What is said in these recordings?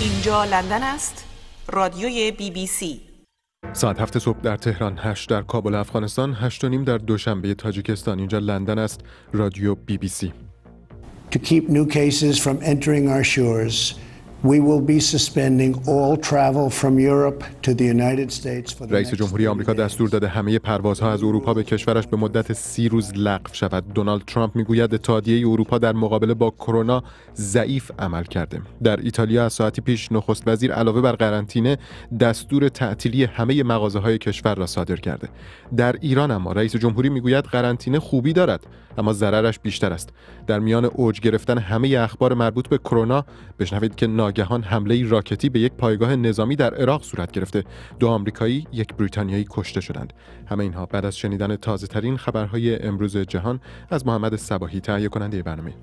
اینجا لندن است رادیوی بی بی سی ساعت هفت صبح در تهران 8 در کابل افغانستان 8 و نیم در دوشنبه تاجیکستان اینجا لندن است رادیو بی بی سی To keep new cases from entering our shores رئیس جمهوری آمریکا دستور داده همه پروازها از اروپا به کشورش به مدت سی روز لغو شود. دونالد ترامپ میگوید اتحادیه اروپا در مقابله با کرونا ضعیف عمل کرده. در ایتالیا از ساعتی پیش نخست وزیر علاوه بر قرنطینه دستور تعطیلی همه مغازه های کشور را صادر کرده. در ایران اما رئیس جمهوری میگوید قرنطینه خوبی دارد. اما ضررش بیشتر است در میان اوج گرفتن همه اخبار مربوط به کرونا بشنوید که ناگهان حمله راکتی به یک پایگاه نظامی در عراق صورت گرفته دو آمریکایی یک بریتانیایی کشته شدند همه اینها بعد از شنیدن تازه ترین خبرهای امروز جهان از محمد سباهی تهیه کننده برنامه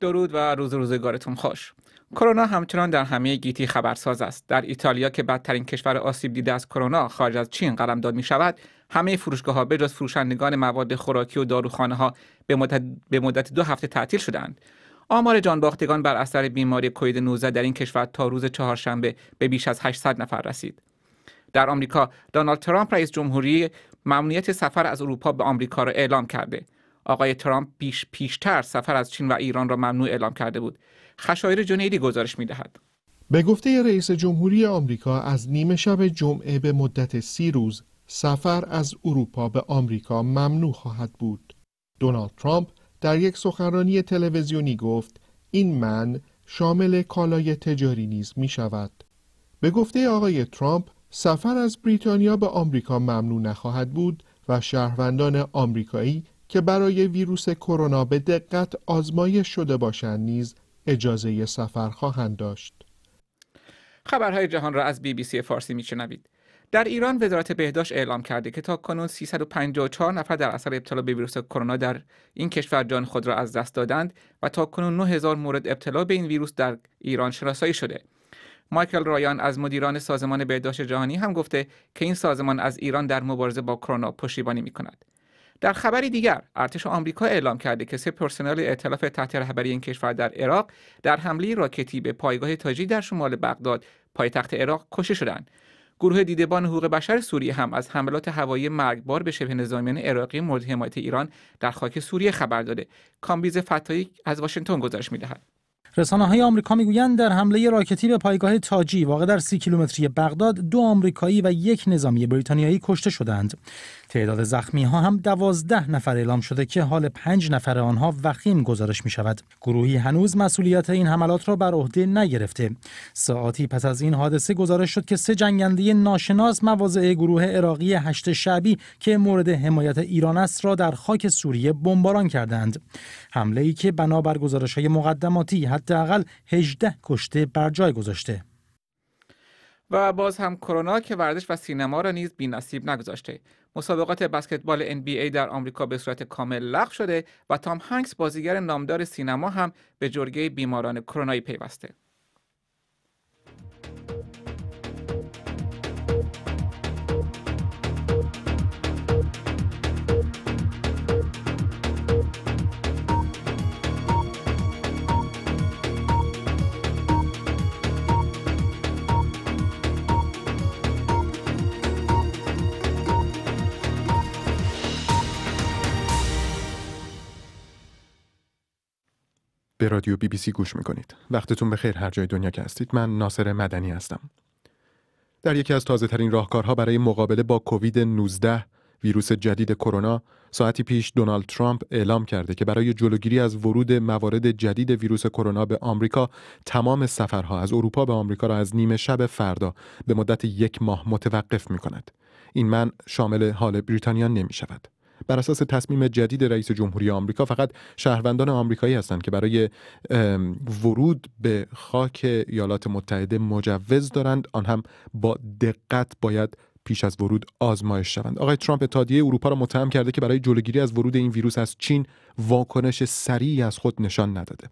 درود و روز روزگارتون خوش کرونا همچنان در همه گیتی خبرساز است در ایتالیا که بدترین کشور آسیب دیده از کرونا خارج از چین داد می شود همه فروشگاه ها جز فروشندگان مواد خوراکی و داروخانه ها به مدت, به مدت دو هفته تعطیل شدند آمار جانباختگان بر اثر بیماری کوید 19 در این کشور تا روز چهارشنبه به بیش از 800 نفر رسید در آمریکا دونالد ترامپ رئیس جمهوری ممنوعیت سفر از اروپا به آمریکا را اعلام کرده آقای ترامپ پیش پیشتر سفر از چین و ایران را ممنوع اعلام کرده بود خشایر جنیدی گزارش میدهد به گفته رئیس جمهوری آمریکا از نیمه شب جمعه به مدت سی روز سفر از اروپا به آمریکا ممنوع خواهد بود. دونالد ترامپ در یک سخنرانی تلویزیونی گفت این من شامل کالای تجاری نیز می شود. به گفته آقای ترامپ سفر از بریتانیا به آمریکا ممنوع نخواهد بود و شهروندان آمریکایی که برای ویروس کرونا به دقت آزمایش شده باشند نیز اجازه سفر خواهند داشت. خبرهای جهان را از بی بی سی فارسی میشنوید. در ایران وزارت بهداشت اعلام کرده که تا کنون 354 نفر در اثر ابتلا به ویروس کرونا در این کشور جان خود را از دست دادند و تا کنون 9000 مورد ابتلا به این ویروس در ایران شناسایی شده. مایکل رایان از مدیران سازمان بهداشت جهانی هم گفته که این سازمان از ایران در مبارزه با کرونا پشتیبانی می کند. در خبری دیگر ارتش آمریکا اعلام کرده که سه پرسنل ائتلاف تحت رهبری این کشور در عراق در حمله راکتی به پایگاه تاجی در شمال بغداد پایتخت عراق کشته شدند گروه دیدبان حقوق بشر سوریه هم از حملات هوایی مرگبار به شبه نظامیان عراقی مورد حمایت ایران در خاک سوریه خبر داده کامبیز فتایی از واشنگتن گزارش میدهد رسانه های آمریکا میگویند در حمله راکتی به پایگاه تاجی واقع در سی کیلومتری بغداد دو آمریکایی و یک نظامی بریتانیایی کشته شدند تعداد زخمی ها هم دوازده نفر اعلام شده که حال پنج نفر آنها وخیم گزارش می شود گروهی هنوز مسئولیت این حملات را بر عهده نگرفته ساعتی پس از این حادثه گزارش شد که سه جنگنده ناشناس مواضع گروه عراقی هشت شعبی که مورد حمایت ایران است را در خاک سوریه بمباران کردند حمله ای که بنابر گزارش های مقدماتی حداقل 18 کشته بر جای گذاشته و باز هم کرونا که ورزش و سینما را نیز بینصیب نگذاشته مسابقات بسکتبال NBA در آمریکا به صورت کامل لغو شده و تام هنگس بازیگر نامدار سینما هم به جرگه بیماران کرونایی پیوسته رادیو بی بی سی گوش میکنید. وقتتون خیر هر جای دنیا که هستید. من ناصر مدنی هستم. در یکی از تازه ترین راهکارها برای مقابله با کووید 19 ویروس جدید کرونا ساعتی پیش دونالد ترامپ اعلام کرده که برای جلوگیری از ورود موارد جدید ویروس کرونا به آمریکا تمام سفرها از اروپا به آمریکا را از نیمه شب فردا به مدت یک ماه متوقف می کند. این من شامل حال بریتانیا نمی بر اساس تصمیم جدید رئیس جمهوری آمریکا فقط شهروندان آمریکایی هستند که برای ورود به خاک ایالات متحده مجوز دارند آن هم با دقت باید پیش از ورود آزمایش شوند آقای ترامپ اتحادیه اروپا را متهم کرده که برای جلوگیری از ورود این ویروس از چین واکنش سریعی از خود نشان نداده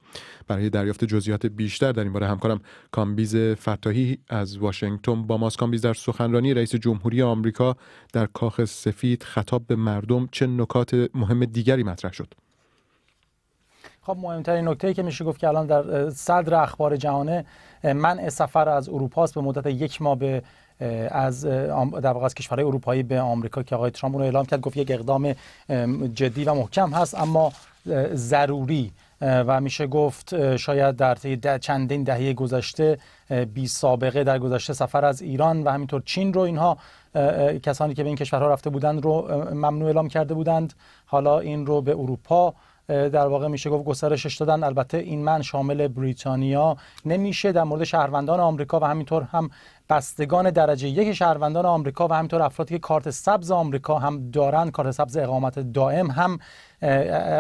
برای دریافت جزئیات بیشتر در این باره همکارم کامبیز فتاحی از واشنگتن با ماست کامبیز در سخنرانی رئیس جمهوری آمریکا در کاخ سفید خطاب به مردم چه نکات مهم دیگری مطرح شد خب مهمترین نکته که میشه گفت که الان در صدر اخبار جهانه من سفر از اروپا به مدت یک ماه به از در واقع از کشورهای اروپایی به آمریکا که آقای ترامپ اون اعلام کرد گفت یک اقدام جدی و محکم هست اما ضروری و میشه گفت شاید در طی چندین دهه گذشته بی سابقه در گذشته سفر از ایران و همینطور چین رو اینها کسانی که به این کشورها رفته بودند رو ممنوع اعلام کرده بودند حالا این رو به اروپا در واقع میشه گفت گسترشش دادن البته این من شامل بریتانیا نمیشه در مورد شهروندان آمریکا و همینطور هم بستگان درجه یک شهروندان آمریکا و همینطور افرادی که کارت سبز آمریکا هم دارن کارت سبز اقامت دائم هم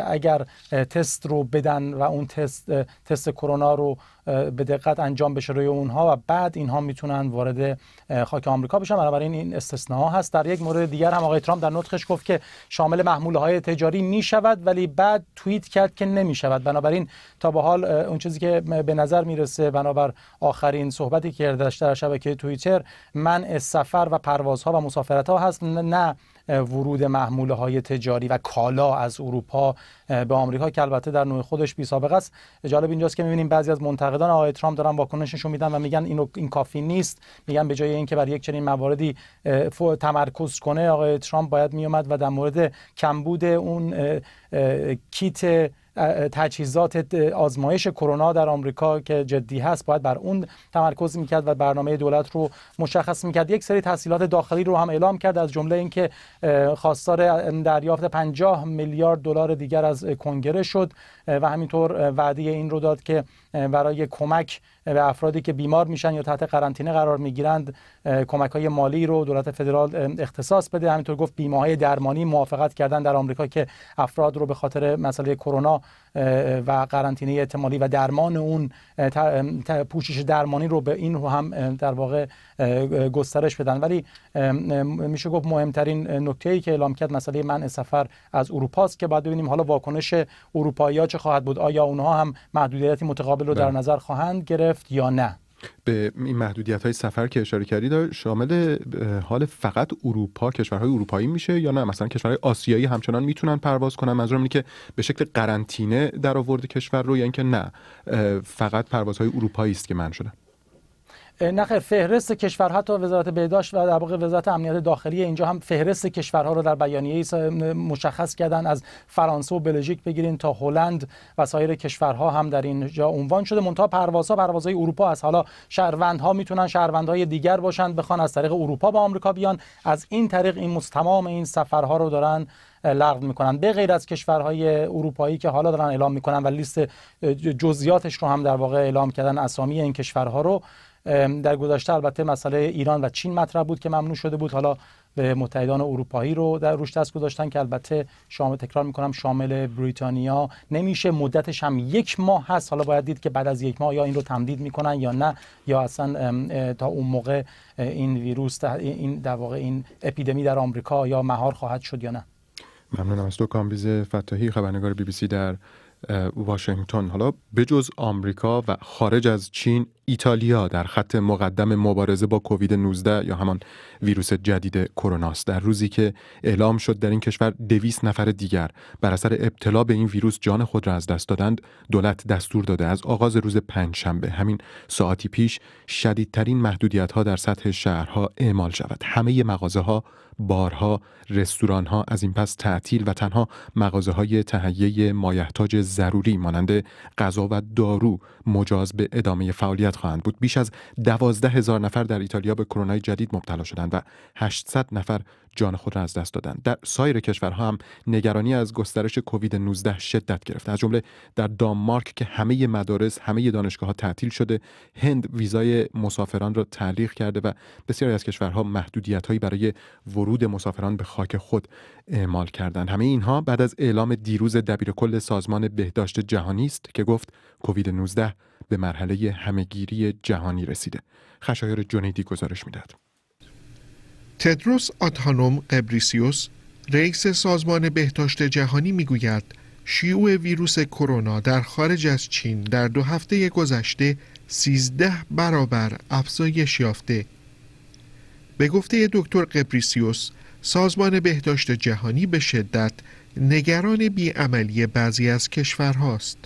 اگر تست رو بدن و اون تست تست کرونا رو به دقت انجام بشه روی اونها و بعد اینها میتونن وارد خاک آمریکا بشن بنابراین این ها هست در یک مورد دیگر هم آقای ترامپ در نطقش گفت که شامل محموله های تجاری می شود ولی بعد توییت کرد که نمی شود بنابراین تا به حال اون چیزی که به نظر میرسه بنابر آخرین صحبتی که در شبکه توییتر من سفر و پروازها و مسافرت ها هست نه ورود محموله های تجاری و کالا از اروپا به آمریکا که البته در نوع خودش بی سابقه است جالب اینجاست که میبینیم بعضی از منتقدان آقای ترامپ دارن واکنششون میدن و میگن این, این کافی نیست میگن به جای اینکه برای یک چنین مواردی تمرکز کنه آقای ترامپ باید میومد و در مورد کمبود اون کیت تجهیزات آزمایش کرونا در آمریکا که جدی هست باید بر اون تمرکز میکرد و برنامه دولت رو مشخص میکرد یک سری تحصیلات داخلی رو هم اعلام کرد از جمله اینکه خواستار دریافت 50 میلیارد دلار دیگر از کنگره شد و همینطور وعده این رو داد که برای کمک به افرادی که بیمار میشن یا تحت قرنطینه قرار میگیرند کمک های مالی رو دولت فدرال اختصاص بده همینطور گفت بیمه های درمانی موافقت کردن در آمریکا که افراد رو به خاطر مسئله کرونا و قرنطینه اعتمالی و درمان اون پوشش درمانی رو به این رو هم در واقع گسترش بدن ولی میشه گفت مهمترین نکته ای که اعلام کرد مسئله من سفر از اروپا است که بعد ببینیم حالا واکنش اروپایی ها چه خواهد بود آیا اونها هم محدودیت متقابل رو در بله. نظر خواهند گرفت یا نه به این محدودیت های سفر که اشاره کردید شامل حال فقط اروپا کشورهای اروپایی میشه یا نه مثلا کشورهای آسیایی همچنان میتونن پرواز کنن منظورم اینه که به شکل قرنطینه در آورد کشور رو یا یعنی اینکه نه فقط پروازهای اروپایی است که من شدن نخیر فهرست کشور حتی وزارت بهداشت و در واقع وزارت امنیت داخلی اینجا هم فهرست کشورها رو در بیانیه مشخص کردن از فرانسه و بلژیک بگیرین تا هلند و سایر کشورها هم در اینجا عنوان شده منتها پروازها پروازهای اروپا از حالا شهروندها میتونن شهروندهای دیگر باشن بخوان از طریق اروپا به آمریکا بیان از این طریق این تمام این سفرها رو دارن لغو میکنن به غیر از کشورهای اروپایی که حالا دارن اعلام میکنن و لیست جزئیاتش رو هم در واقع اعلام کردن اسامی این کشورها رو در گذشته البته مسئله ایران و چین مطرح بود که ممنوع شده بود حالا به متحدان اروپایی رو در روش دست گذاشتن که البته شامل تکرار میکنم شامل بریتانیا نمیشه مدتش هم یک ماه هست حالا باید دید که بعد از یک ماه یا این رو تمدید میکنن یا نه یا اصلا تا اون موقع این ویروس این در واقع این اپیدمی در آمریکا یا مهار خواهد شد یا نه ممنونم از تو کامبیز فتحی خبرنگار بی بی سی در واشنگتن حالا بجز آمریکا و خارج از چین ایتالیا در خط مقدم مبارزه با کووید 19 یا همان ویروس جدید کرونا در روزی که اعلام شد در این کشور 200 نفر دیگر بر اثر ابتلا به این ویروس جان خود را از دست دادند دولت دستور داده از آغاز روز پنجشنبه همین ساعتی پیش شدیدترین محدودیت ها در سطح شهرها اعمال شود همه مغازه ها بارها رستوران ها از این پس تعطیل و تنها مغازه های تهیه مایحتاج ضروری مانند غذا و دارو مجاز به ادامه فعالیت مدیریت خواهند بود بیش از دوازده هزار نفر در ایتالیا به کرونا جدید مبتلا شدند و 800 نفر جان خود را از دست دادند در سایر کشورها هم نگرانی از گسترش کووید 19 شدت گرفت از جمله در دانمارک که همه مدارس همه دانشگاه ها تعطیل شده هند ویزای مسافران را تعلیق کرده و بسیاری از کشورها محدودیت هایی برای ورود مسافران به خاک خود اعمال کردند همه اینها بعد از اعلام دیروز دبیرکل سازمان بهداشت جهانی است که گفت کووید 19 به مرحله همهگیری جهانی رسیده خشایار جنیدی گزارش میداد تدروس آتانوم قبریسیوس رئیس سازمان بهداشت جهانی میگوید شیوع ویروس کرونا در خارج از چین در دو هفته گذشته 13 برابر افزایش یافته به گفته دکتر قبریسیوس سازمان بهداشت جهانی به شدت نگران بیعملی بعضی از کشورهاست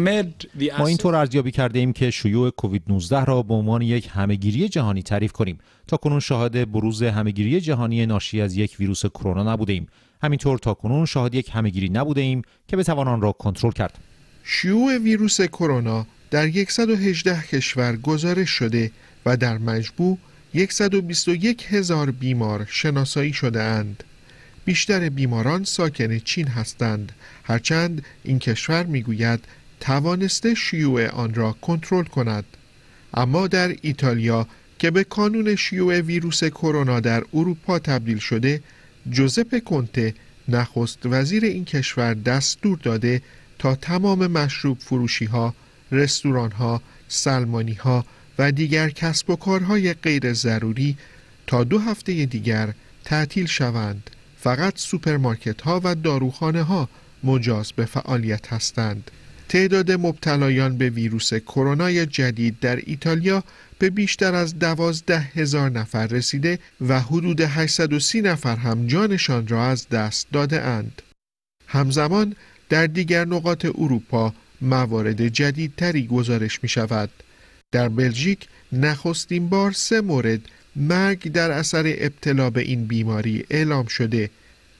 ما اینطور ارزیابی کرده ایم که شیوع کووید 19 را به عنوان یک همهگیری جهانی تعریف کنیم تاکنون شاهد بروز همگیری جهانی ناشی از یک ویروس کرونا نبوده ایم همینطور کنون شاهد یک همگیری نبوده ایم که بتوان آن را کنترل کرد شیوع ویروس کرونا در 118 کشور گزارش شده و در مجموع 121 هزار بیمار شناسایی شده اند. بیشتر بیماران ساکن چین هستند هرچند این کشور میگوید توانسته شیوع آن را کنترل کند اما در ایتالیا که به کانون شیوع ویروس کرونا در اروپا تبدیل شده جوزپ کنته نخست وزیر این کشور دستور داده تا تمام مشروب فروشی ها، رستوران ها، سلمانی ها و دیگر کسب و کارهای غیر ضروری تا دو هفته دیگر تعطیل شوند فقط سوپرمارکت ها و داروخانه ها مجاز به فعالیت هستند تعداد مبتلایان به ویروس کرونا جدید در ایتالیا به بیشتر از دوازده هزار نفر رسیده و حدود 830 نفر هم جانشان را از دست داده اند. همزمان در دیگر نقاط اروپا موارد جدیدتری گزارش می شود. در بلژیک نخستین بار سه مورد مرگ در اثر ابتلا به این بیماری اعلام شده.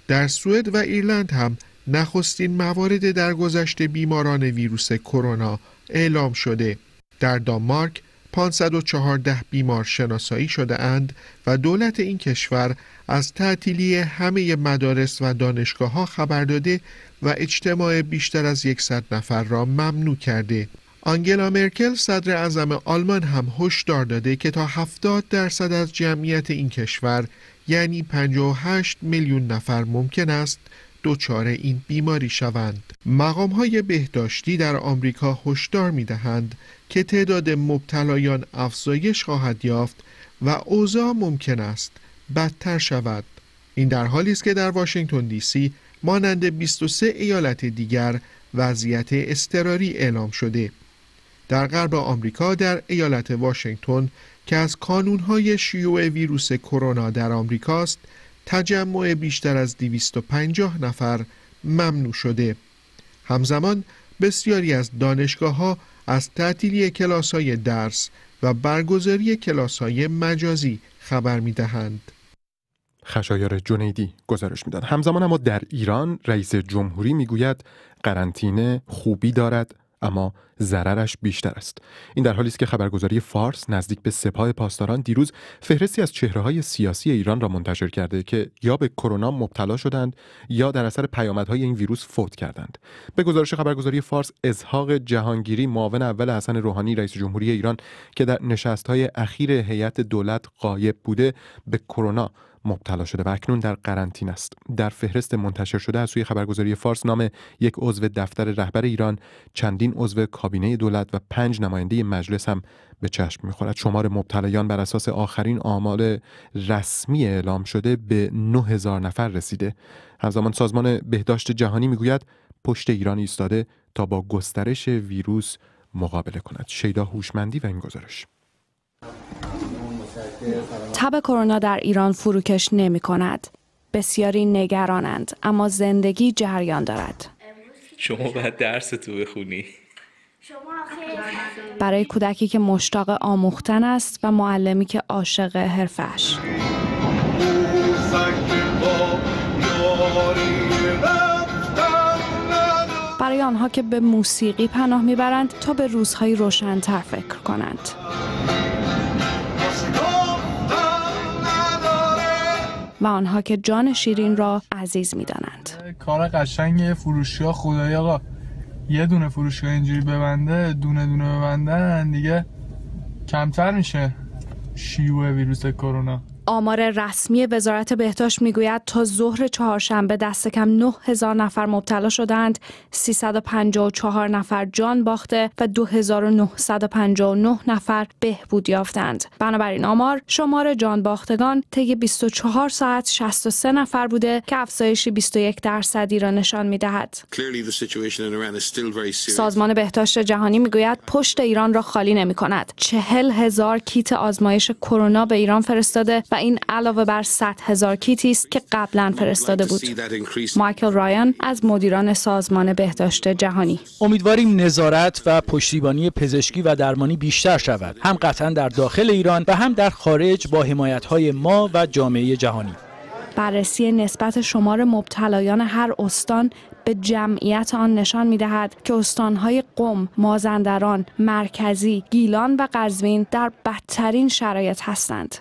در سوئد و ایرلند هم نخستین موارد درگذشت بیماران ویروس کرونا اعلام شده. در دانمارک 514 بیمار شناسایی شده اند و دولت این کشور از تعطیلی همه مدارس و دانشگاه ها خبر داده و اجتماع بیشتر از 100 نفر را ممنوع کرده. آنگلا مرکل صدر اعظم آلمان هم هشدار داده که تا 70 درصد از جمعیت این کشور یعنی 58 میلیون نفر ممکن است دچار این بیماری شوند. مقام های بهداشتی در آمریکا هشدار می دهند که تعداد مبتلایان افزایش خواهد یافت و اوضاع ممکن است بدتر شود این در حالی است که در واشنگتن دی سی مانند 23 ایالت دیگر وضعیت اضطراری اعلام شده در غرب آمریکا در ایالت واشنگتن که از کانونهای شیوع ویروس کرونا در آمریکاست تجمع بیشتر از 250 نفر ممنوع شده همزمان بسیاری از دانشگاه ها از تعطیلی کلاس های درس و برگزاری کلاس های مجازی خبر می دهند. خشایار جنیدی گزارش میداد همزمان اما در ایران رئیس جمهوری میگوید قرنطینه خوبی دارد اما ضررش بیشتر است این در حالی است که خبرگزاری فارس نزدیک به سپاه پاسداران دیروز فهرستی از چهره های سیاسی ایران را منتشر کرده که یا به کرونا مبتلا شدند یا در اثر پیامدهای این ویروس فوت کردند به گزارش خبرگزاری فارس اظهاق جهانگیری معاون اول حسن روحانی رئیس جمهوری ایران که در نشست های اخیر هیئت دولت غایب بوده به کرونا مبتلا شده و اکنون در قرنطینه است در فهرست منتشر شده از سوی خبرگزاری فارس نام یک عضو دفتر رهبر ایران چندین عضو کابینه دولت و پنج نماینده مجلس هم به چشم میخورد شمار مبتلایان بر اساس آخرین آمال رسمی اعلام شده به 9000 نفر رسیده همزمان سازمان بهداشت جهانی میگوید پشت ایران ایستاده تا با گسترش ویروس مقابله کند شیدا هوشمندی و این گزارش تب کرونا در ایران فروکش نمی کند. بسیاری نگرانند اما زندگی جریان دارد. شما باید درس تو بخونی. برای کودکی که مشتاق آموختن است و معلمی که عاشق حرفش. برای آنها که به موسیقی پناه میبرند تا به روزهای روشنتر فکر کنند. و آنها که جان شیرین را عزیز می دانند. کار قشنگ فروشگاه خدای آقا یه دونه فروشگاه اینجوری ببنده دونه دونه ببندن دیگه کمتر میشه شیوع ویروس کرونا آمار رسمی وزارت بهداشت میگوید تا ظهر چهارشنبه دست کم 9000 نفر مبتلا شدند، 354 نفر جان باخته و 2959 نفر بهبود یافتند. بنابراین آمار شمار جان باختگان طی 24 ساعت 63 نفر بوده که افزایش 21 درصدی را نشان میدهد. سازمان بهداشت جهانی میگوید پشت ایران را خالی نمی کند. چهل کیت آزمایش کرونا به ایران فرستاده و این علاوه بر 100 هزار کیتی است که قبلا فرستاده بود. مایکل رایان از مدیران سازمان بهداشت جهانی امیدواریم نظارت و پشتیبانی پزشکی و درمانی بیشتر شود هم قطعا در داخل ایران و هم در خارج با حمایت ما و جامعه جهانی بررسی نسبت شمار مبتلایان هر استان به جمعیت آن نشان می دهد که استانهای قم، مازندران، مرکزی، گیلان و قزوین در بدترین شرایط هستند.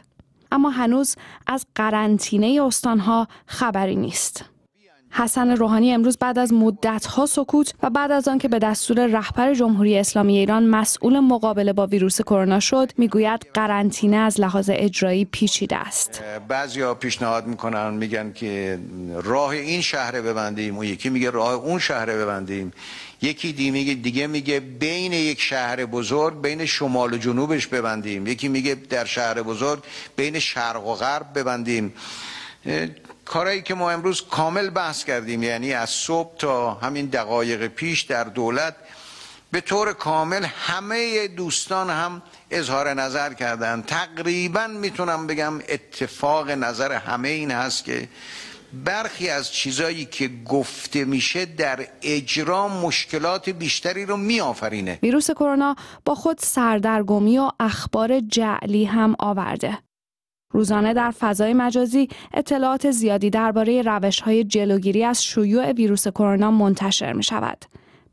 اما هنوز از قرنطینه استانها خبری نیست. حسن روحانی امروز بعد از ها سکوت و بعد از آنکه به دستور رهبر جمهوری اسلامی ایران مسئول مقابله با ویروس کرونا شد میگوید قرنطینه از لحاظ اجرایی پیچیده است ها پیشنهاد میکنن میگن که راه این شهر ببندیم و یکی میگه راه اون شهر ببندیم یکی دیگه دیگه میگه بین یک شهر بزرگ بین شمال و جنوبش ببندیم یکی میگه در شهر بزرگ بین شرق و غرب ببندیم کارایی که ما امروز کامل بحث کردیم یعنی از صبح تا همین دقایق پیش در دولت به طور کامل همه دوستان هم اظهار نظر کردن تقریبا میتونم بگم اتفاق نظر همه این هست که برخی از چیزایی که گفته میشه در اجرا مشکلات بیشتری رو میآفرینه ویروس کرونا با خود سردرگمی و اخبار جعلی هم آورده روزانه در فضای مجازی اطلاعات زیادی درباره روش های جلوگیری از شیوع ویروس کرونا منتشر می شود.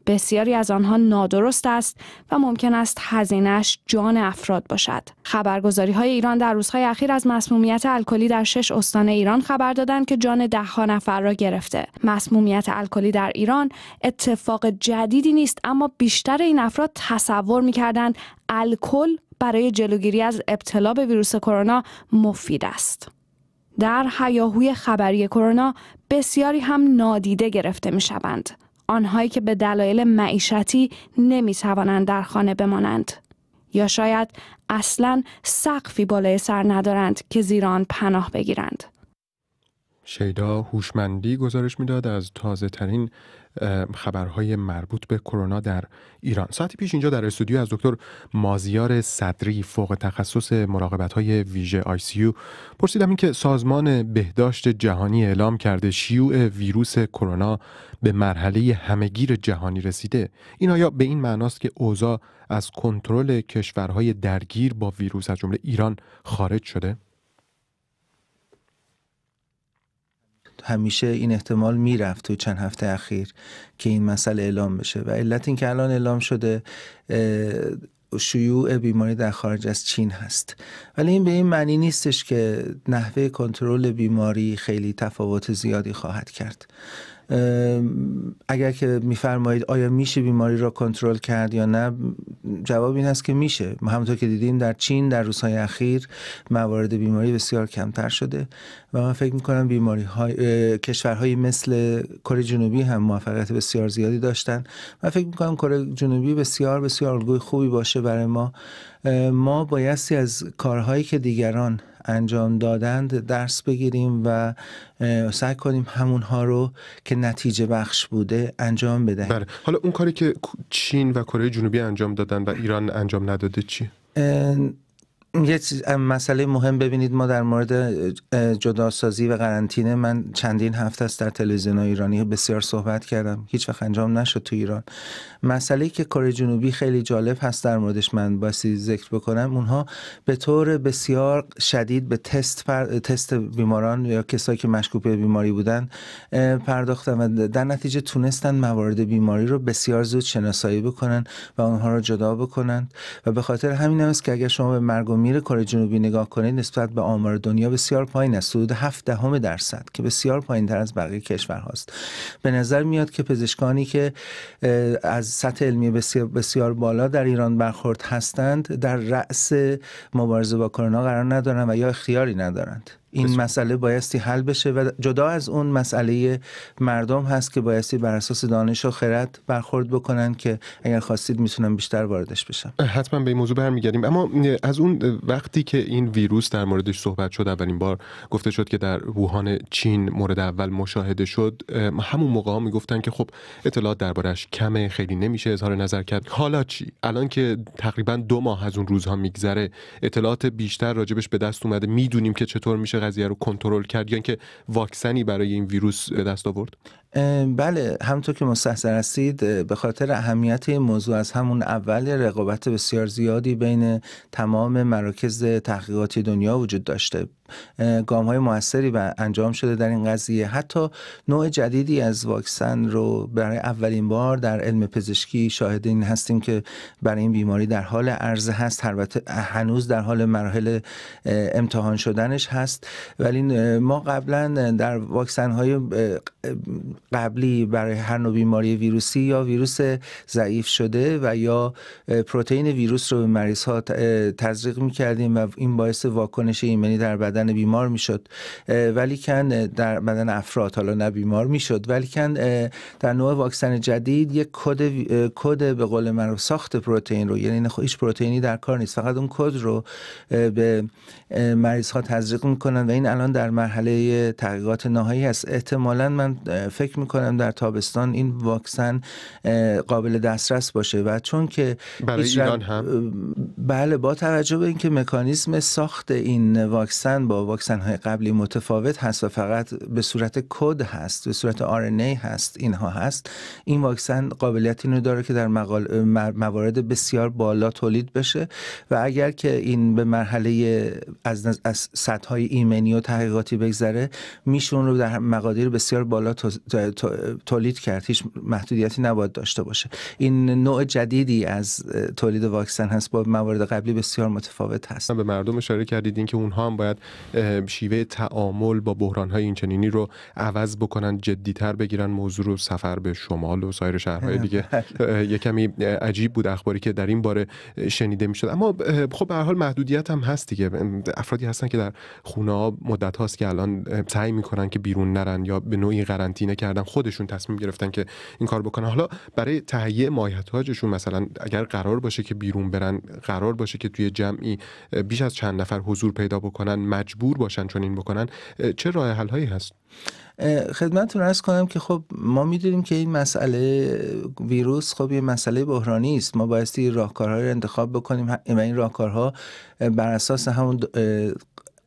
بسیاری از آنها نادرست است و ممکن است هزینهش جان افراد باشد. خبرگزاری های ایران در روزهای اخیر از مسمومیت الکلی در شش استان ایران خبر دادند که جان دهها نفر را گرفته. مسمومیت الکلی در ایران اتفاق جدیدی نیست اما بیشتر این افراد تصور میکردند الکل برای جلوگیری از ابتلا به ویروس کرونا مفید است. در حیاهوی خبری کرونا بسیاری هم نادیده گرفته می شوند. آنهایی که به دلایل معیشتی نمی توانند در خانه بمانند یا شاید اصلا سقفی بالای سر ندارند که زیر آن پناه بگیرند. شیدا هوشمندی گزارش میداد از تازه ترین خبرهای مربوط به کرونا در ایران ساعتی پیش اینجا در استودیو از دکتر مازیار صدری فوق تخصص مراقبت های ویژه آی سی پرسیدم اینکه سازمان بهداشت جهانی اعلام کرده شیوع ویروس کرونا به مرحله همهگیر جهانی رسیده این آیا به این معناست که اوضاع از کنترل کشورهای درگیر با ویروس از جمله ایران خارج شده همیشه این احتمال میرفت تو چند هفته اخیر که این مسئله اعلام بشه و علت این که الان اعلام شده شیوع بیماری در خارج از چین هست ولی این به این معنی نیستش که نحوه کنترل بیماری خیلی تفاوت زیادی خواهد کرد اگر که میفرمایید آیا میشه بیماری را کنترل کرد یا نه جواب این است که میشه همونطور که دیدیم در چین در روزهای اخیر موارد بیماری بسیار کمتر شده و من فکر میکنم بیماری کشورهایی مثل کره جنوبی هم موفقیت بسیار زیادی داشتن من فکر میکنم کره جنوبی بسیار بسیار الگوی خوبی باشه برای ما ما بایستی از کارهایی که دیگران انجام دادند درس بگیریم و سعی کنیم همونها رو که نتیجه بخش بوده انجام بدهیم بله. حالا اون کاری که چین و کره جنوبی انجام دادن و ایران انجام نداده چی؟ یه مسئله مهم ببینید ما در مورد جداسازی و قرنطینه من چندین هفته است در تلویزیون ایرانی بسیار صحبت کردم هیچ وقت انجام نشد تو ایران مسئله که کره جنوبی خیلی جالب هست در موردش من باسی ذکر بکنم اونها به طور بسیار شدید به تست, پر، تست بیماران یا کسایی که مشکوک به بیماری بودن پرداختن و در نتیجه تونستن موارد بیماری رو بسیار زود شناسایی بکنن و اونها رو جدا بکنن و به خاطر همین است که اگر شما به مرگ تعمیر کره جنوبی نگاه کنید نسبت به آمار دنیا بسیار پایین است حدود 7 دهم درصد که بسیار پایین تر از بقیه کشورهاست به نظر میاد که پزشکانی که از سطح علمی بسیار, بسیار بالا در ایران برخورد هستند در رأس مبارزه با کرونا قرار ندارند و یا اختیاری ندارند این مسئله بایستی حل بشه و جدا از اون مسئله مردم هست که بایستی بر اساس دانش و خرد برخورد بکنن که اگر خواستید میتونم بیشتر واردش بشم حتما به این موضوع برمیگردیم اما از اون وقتی که این ویروس در موردش صحبت شد اولین بار گفته شد که در ووهان چین مورد اول مشاهده شد همون موقع ها میگفتن که خب اطلاعات دربارش کمه خیلی نمیشه اظهار نظر کرد حالا چی الان که تقریبا دو ماه از اون روزها میگذره اطلاعات بیشتر راجبش به دست اومده میدونیم که چطور میشه قضیه رو کنترل کرد یا اینکه واکسنی برای این ویروس به دست آورد بله همطور که مستحضر هستید به خاطر اهمیت این موضوع از همون اول رقابت بسیار زیادی بین تمام مراکز تحقیقاتی دنیا وجود داشته گام های موثری انجام شده در این قضیه حتی نوع جدیدی از واکسن رو برای اولین بار در علم پزشکی شاهد این هستیم که برای این بیماری در حال عرضه هست هنوز در حال مراحل امتحان شدنش هست ولی ما قبلا در واکسن های قبلی برای هر نوع بیماری ویروسی یا ویروس ضعیف شده و یا پروتئین ویروس رو به مریض ها تزریق می کردیم و این باعث واکنش ایمنی در بدن بیمار می شد ولی کن در بدن افراد حالا نه بیمار می شد ولی کن در نوع واکسن جدید یک کد کد به قول من رو ساخت پروتئین رو یعنی خب هیچ پروتئینی در کار نیست فقط اون کد رو به مریض ها تزریق میکنن و این الان در مرحله تحقیقات نهایی است احتمالا من فکر فکر میکنم در تابستان این واکسن قابل دسترس باشه و چون که برای ایران هم بله با توجه به اینکه مکانیزم ساخت این واکسن با واکسن های قبلی متفاوت هست و فقط به صورت کد هست به صورت آر هست اینها هست این واکسن قابلیت اینو داره که در مقال... موارد بسیار بالا تولید بشه و اگر که این به مرحله از, نز... از سطح های ایمنی و تحقیقاتی بگذره میشون رو در مقادیر بسیار بالا تولید کرد هیچ محدودیتی نباید داشته باشه این نوع جدیدی از تولید واکسن هست با موارد قبلی بسیار متفاوت هست به مردم اشاره کردید که اونها هم باید شیوه تعامل با بحران های اینچنینی رو عوض بکنن جدی تر بگیرن موضوع رو سفر به شمال و سایر شهرهای دیگه بله. یه کمی عجیب بود اخباری که در این باره شنیده میشد اما خب به حال محدودیت هم هست دیگه افرادی هستن که در خونه ها مدت هاست که الان سعی میکنن که بیرون نرن یا به نوعی قرنطینه خودشون تصمیم گرفتن که این کار بکنن حالا برای تهیه مایحتاجشون مثلا اگر قرار باشه که بیرون برن قرار باشه که توی جمعی بیش از چند نفر حضور پیدا بکنن مجبور باشن چنین بکنن چه راه حل هایی هست خدمتتون ارز کنم که خب ما میدونیم که این مسئله ویروس خب یه مسئله بحرانی است ما بایستی راهکارهای رو انتخاب بکنیم و این راهکارها بر اساس همون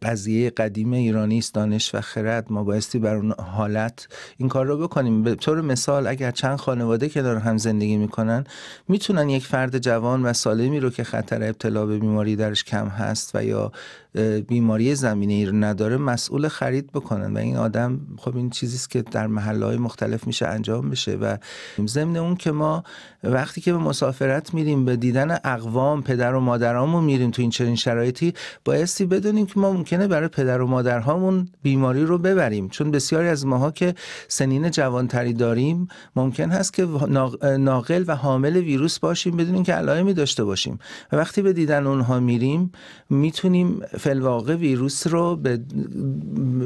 قضیه قدیم ایرانی است دانش و خرد ما بایستی بر اون حالت این کار رو بکنیم به طور مثال اگر چند خانواده که دارن هم زندگی میکنن میتونن یک فرد جوان و سالمی رو که خطر ابتلا به بیماری درش کم هست و یا بیماری زمینه ای نداره مسئول خرید بکنن و این آدم خب این چیزی است که در محله های مختلف میشه انجام بشه و ضمن اون که ما وقتی که به مسافرت میریم به دیدن اقوام پدر و مادرامو میریم تو این چنین شرایطی بایستی بدونیم که ما ممکنه برای پدر و مادرهامون بیماری رو ببریم چون بسیاری از ماها که سنین جوانتری داریم ممکن هست که ناقل و حامل ویروس باشیم بدون که علائمی داشته باشیم و وقتی به دیدن اونها میریم میتونیم فلواقع ویروس رو به,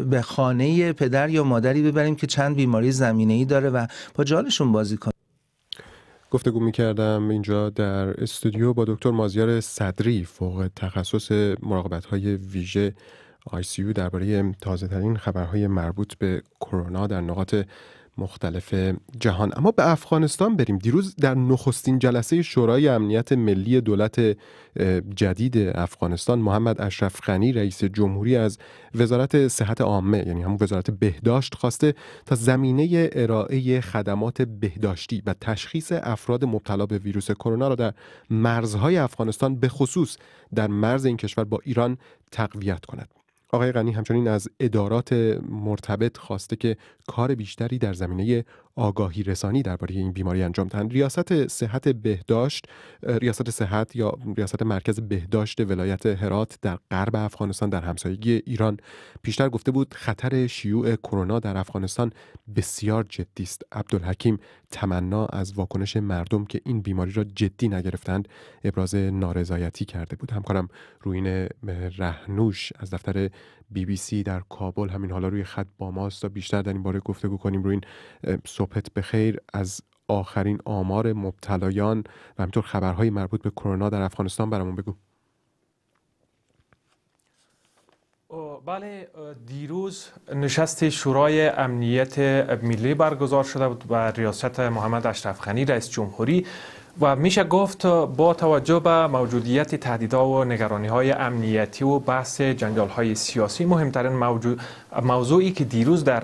به خانه پدر یا مادری ببریم که چند بیماری زمینه ای داره و با جالشون بازی کنیم گفتگو میکردم اینجا در استودیو با دکتر مازیار صدری فوق تخصص مراقبت های ویژه ICU درباره تازه ترین خبرهای مربوط به کرونا در نقاط مختلف جهان اما به افغانستان بریم دیروز در نخستین جلسه شورای امنیت ملی دولت جدید افغانستان محمد اشرف غنی رئیس جمهوری از وزارت صحت عامه یعنی همون وزارت بهداشت خواسته تا زمینه ارائه خدمات بهداشتی و تشخیص افراد مبتلا به ویروس کرونا را در مرزهای افغانستان به خصوص در مرز این کشور با ایران تقویت کند آقای غنی همچنین از ادارات مرتبط خواسته که کار بیشتری در زمینه آگاهی رسانی درباره این بیماری انجام دهند ریاست صحت بهداشت ریاست صحت یا ریاست مرکز بهداشت ولایت هرات در غرب افغانستان در همسایگی ایران پیشتر گفته بود خطر شیوع کرونا در افغانستان بسیار جدی است عبدالحکیم تمنا از واکنش مردم که این بیماری را جدی نگرفتند ابراز نارضایتی کرده بود همکارم روین رهنوش از دفتر بی بی سی در کابل همین حالا روی خط با ماست تا بیشتر در این باره گفتگو کنیم روی این صحبت بخیر از آخرین آمار مبتلایان و همینطور خبرهای مربوط به کرونا در افغانستان برامون بگو بله دیروز نشست شورای امنیت ملی برگزار شده بود و ریاست محمد اشرف خانی رئیس جمهوری و میشه گفت با توجه به موجودیت تهدیدها و نگرانی های امنیتی و بحث جنجال های سیاسی مهمترین موضوعی که دیروز در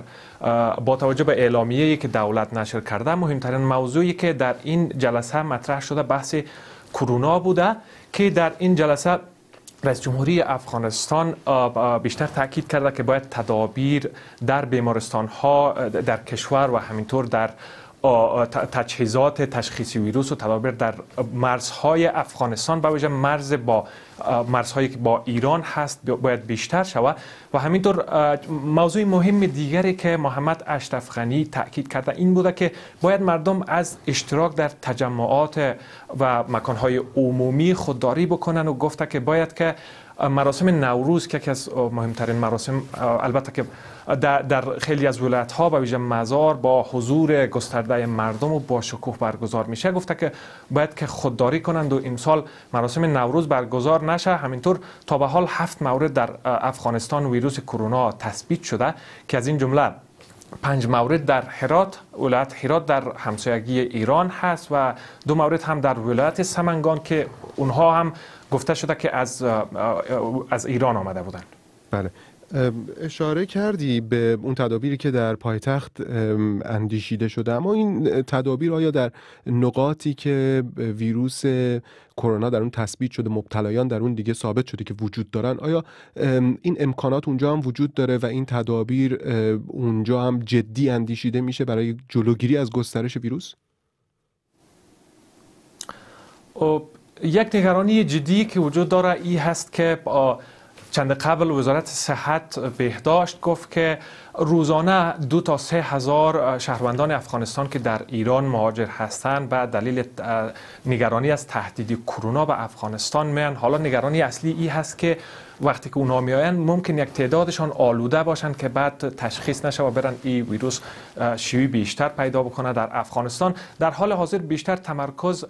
با توجه به اعلامیه‌ای که دولت نشر کرده مهمترین موضوعی که در این جلسه مطرح شده بحث کرونا بوده که در این جلسه رئیس جمهوری افغانستان بیشتر تاکید کرده که باید تدابیر در بیمارستان ها در کشور و همینطور در تجهیزات تشخیصی ویروس و تدابیر در مرزهای افغانستان به وجه مرز با مرزهایی که با ایران هست باید بیشتر شود و همینطور موضوع مهم دیگری که محمد اشرف غنی تاکید کرده این بوده که باید مردم از اشتراک در تجمعات و مکانهای عمومی خودداری بکنن و گفته که باید که مراسم نوروز که یکی از مهمترین مراسم البته که در, در خیلی از ولایت ها به ویژه مزار با حضور گسترده مردم و با شکوه برگزار میشه گفته که باید که خودداری کنند و امسال مراسم نوروز برگزار نشه همینطور تا به حال هفت مورد در افغانستان ویروس کرونا تثبیت شده که از این جمله پنج مورد در هرات ولایت هرات در همسایگی ایران هست و دو مورد هم در ولایت سمنگان که اونها هم گفته شده که از از ایران آمده بودند بله اشاره کردی به اون تدابیری که در پایتخت اندیشیده شده اما این تدابیر آیا در نقاطی که ویروس کرونا در اون تثبیت شده مبتلایان در اون دیگه ثابت شده که وجود دارن آیا این امکانات اونجا هم وجود داره و این تدابیر اونجا هم جدی اندیشیده میشه برای جلوگیری از گسترش ویروس یک نگرانی جدی که وجود داره ای هست که چند قبل وزارت صحت بهداشت گفت که روزانه دو تا سه هزار شهروندان افغانستان که در ایران مهاجر هستند و دلیل نگرانی از تهدید کرونا به افغانستان میان حالا نگرانی اصلی ای هست که وقتی که اونا میآیند ممکن یک تعدادشان آلوده باشند که بعد تشخیص نشه و برن این ویروس شیوی بیشتر پیدا بکنه در افغانستان در حال حاضر بیشتر تمرکز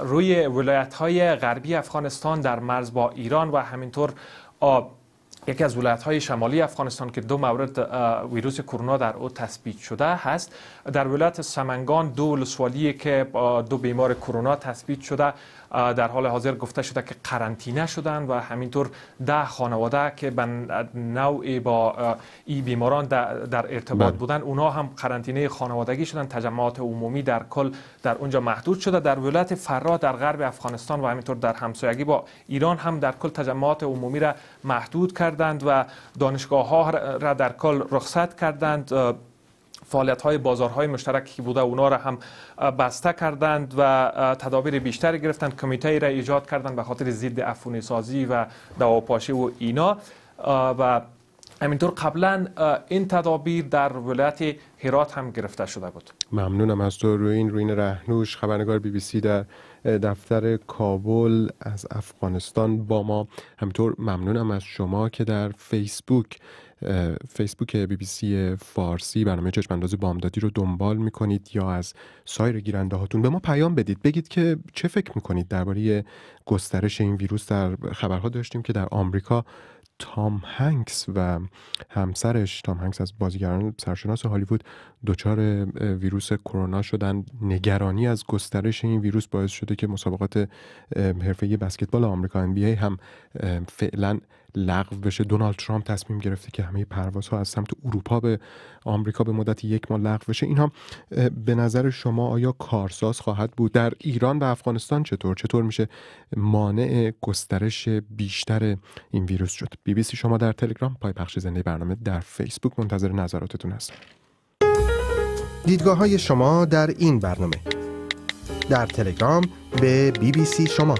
روی ولایت های غربی افغانستان در مرز با ایران و همینطور یکی از ولایت های شمالی افغانستان که دو مورد ویروس کرونا در او تثبیت شده هست در ولایت سمنگان دو ولسوالی که دو بیمار کرونا تثبیت شده در حال حاضر گفته شده که قرنطینه شدند و همینطور ده خانواده که به نوع با ای بیماران در ارتباط بله. بودند، اونا هم قرنطینه خانوادگی شدند. تجمعات عمومی در کل در اونجا محدود شده در ولایت فرا در غرب افغانستان و همینطور در همسایگی با ایران هم در کل تجمعات عمومی را محدود کردند و دانشگاه ها را در کل رخصت کردند فعالیت های بازارهای مشترکی بوده اونا را هم بسته کردند و تدابیر بیشتری گرفتند کمیته را ایجاد کردند به خاطر ضد افونی سازی و دواپاشی و اینا و همینطور قبلا این تدابیر در ولایت هرات هم گرفته شده بود ممنونم از تو روین روین رهنوش خبرنگار بی بی سی در دفتر کابل از افغانستان با ما همینطور ممنونم از شما که در فیسبوک فیسبوک بی بی سی فارسی برنامه چشم با بامدادی رو دنبال میکنید یا از سایر گیرنده هاتون به ما پیام بدید بگید که چه فکر میکنید درباره گسترش این ویروس در خبرها داشتیم که در آمریکا تام هنکس و همسرش تام هنکس از بازیگران سرشناس هالیوود دچار ویروس کرونا شدن نگرانی از گسترش این ویروس باعث شده که مسابقات حرفه بسکتبال آمریکا NBA هم فعلا لغو بشه دونالد ترامپ تصمیم گرفته که همه پروازها از سمت اروپا به آمریکا به مدت یک ماه لغو بشه اینها به نظر شما آیا کارساز خواهد بود در ایران و افغانستان چطور چطور میشه مانع گسترش بیشتر این ویروس شد بی بی سی شما در تلگرام پای پخش زنده برنامه در فیسبوک منتظر نظراتتون هست. دیدگاه های شما در این برنامه در تلگرام به بی بی سی شما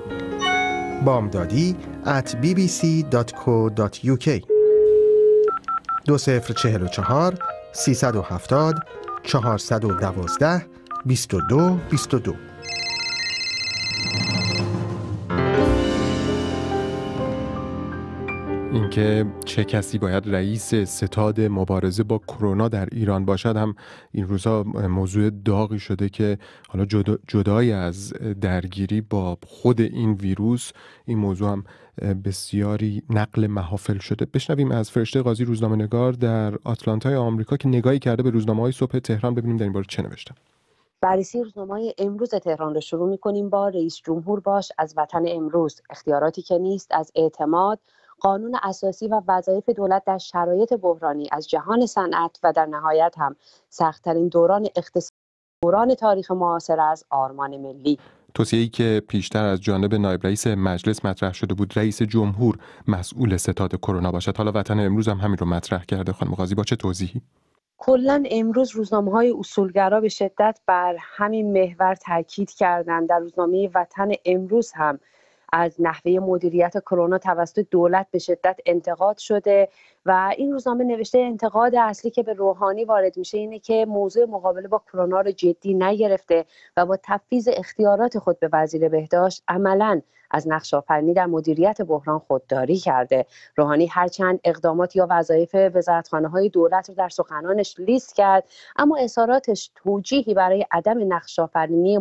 بامدادی at bbc.co.uk دو سفر چهل و چهار سی سد و هفتاد چهار سد و دوازده بیست و دو بیست و دو اینکه چه کسی باید رئیس ستاد مبارزه با کرونا در ایران باشد هم این روزها موضوع داغی شده که حالا جدا جدای از درگیری با خود این ویروس این موضوع هم بسیاری نقل محافل شده بشنویم از فرشته قاضی روزنامه نگار در آتلانتای آمریکا که نگاهی کرده به روزنامه های صبح تهران ببینیم در این باره چه نوشته بررسی روزنامه امروز تهران را شروع کنیم با رئیس جمهور باش از وطن امروز اختیاراتی که نیست از اعتماد قانون اساسی و وظایف دولت در شرایط بحرانی از جهان صنعت و در نهایت هم سختترین دوران اقتصاد دوران تاریخ معاصر از آرمان ملی توصیه ای که پیشتر از جانب نایب رئیس مجلس مطرح شده بود رئیس جمهور مسئول ستاد کرونا باشد حالا وطن امروز هم همین رو مطرح کرده خانم غازی با چه توضیحی کلا امروز روزنامه های اصولگرا به شدت بر همین محور تاکید کردند در روزنامه وطن امروز هم از نحوه مدیریت کرونا توسط دولت به شدت انتقاد شده و این روزنامه نوشته انتقاد اصلی که به روحانی وارد میشه اینه که موضوع مقابله با کرونا رو جدی نگرفته و با تفیز اختیارات خود به وزیر بهداشت عملا از نقش آفرینی در مدیریت بحران خودداری کرده روحانی هرچند اقدامات یا وظایف وزارتخانه های دولت رو در سخنانش لیست کرد اما اظهاراتش توجیهی برای عدم نقش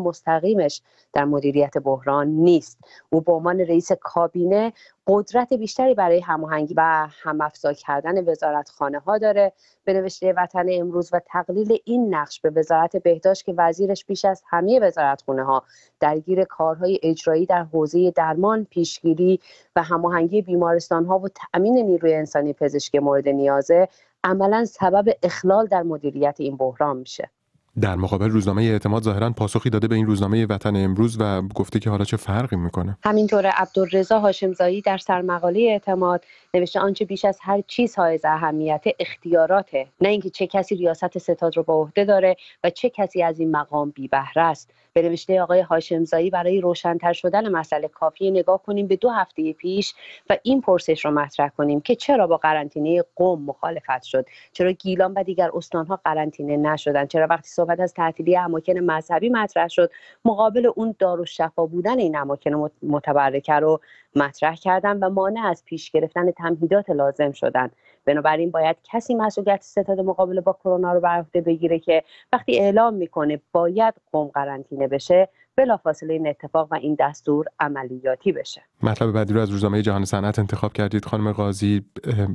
مستقیمش در مدیریت بحران نیست او به عنوان رئیس کابینه قدرت بیشتری برای هماهنگی و همافزا کردن وزارتخانه ها داره به نوشته وطن امروز و تقلیل این نقش به وزارت بهداشت که وزیرش بیش از همه وزارتخونه ها درگیر کارهای اجرایی در حوزه درمان پیشگیری و هماهنگی بیمارستان ها و تأمین نیروی انسانی پزشکی مورد نیازه عملا سبب اخلال در مدیریت این بحران میشه در مقابل روزنامه اعتماد ظاهرا پاسخی داده به این روزنامه وطن امروز و گفته که حالا چه فرقی میکنه همینطور عبدالرضا هاشمزایی در سرمقاله اعتماد نوشته آنچه بیش از هر چیز های اهمیت اختیاراته نه اینکه چه کسی ریاست ستاد رو به عهده داره و چه کسی از این مقام بی بهره است به نوشته آقای هاشمزایی برای روشنتر شدن مسئله کافی نگاه کنیم به دو هفته پیش و این پرسش رو مطرح کنیم که چرا با قرنطینه قوم مخالفت شد چرا گیلان و دیگر استانها قرنطینه نشدن چرا وقتی صحبت از تعطیلی اماکن مذهبی مطرح شد مقابل اون شفا بودن این اماکن متبرکه رو مطرح کردن و مانع از پیش گرفتن تمهیدات لازم شدن بنابراین باید کسی مسئولیت ستاد مقابل با کرونا رو بر عهده بگیره که وقتی اعلام میکنه باید قوم قرنطینه بشه بلافاصله این اتفاق و این دستور عملیاتی بشه مطلب بعدی رو از روزنامه جهان صنعت انتخاب کردید خانم قاضی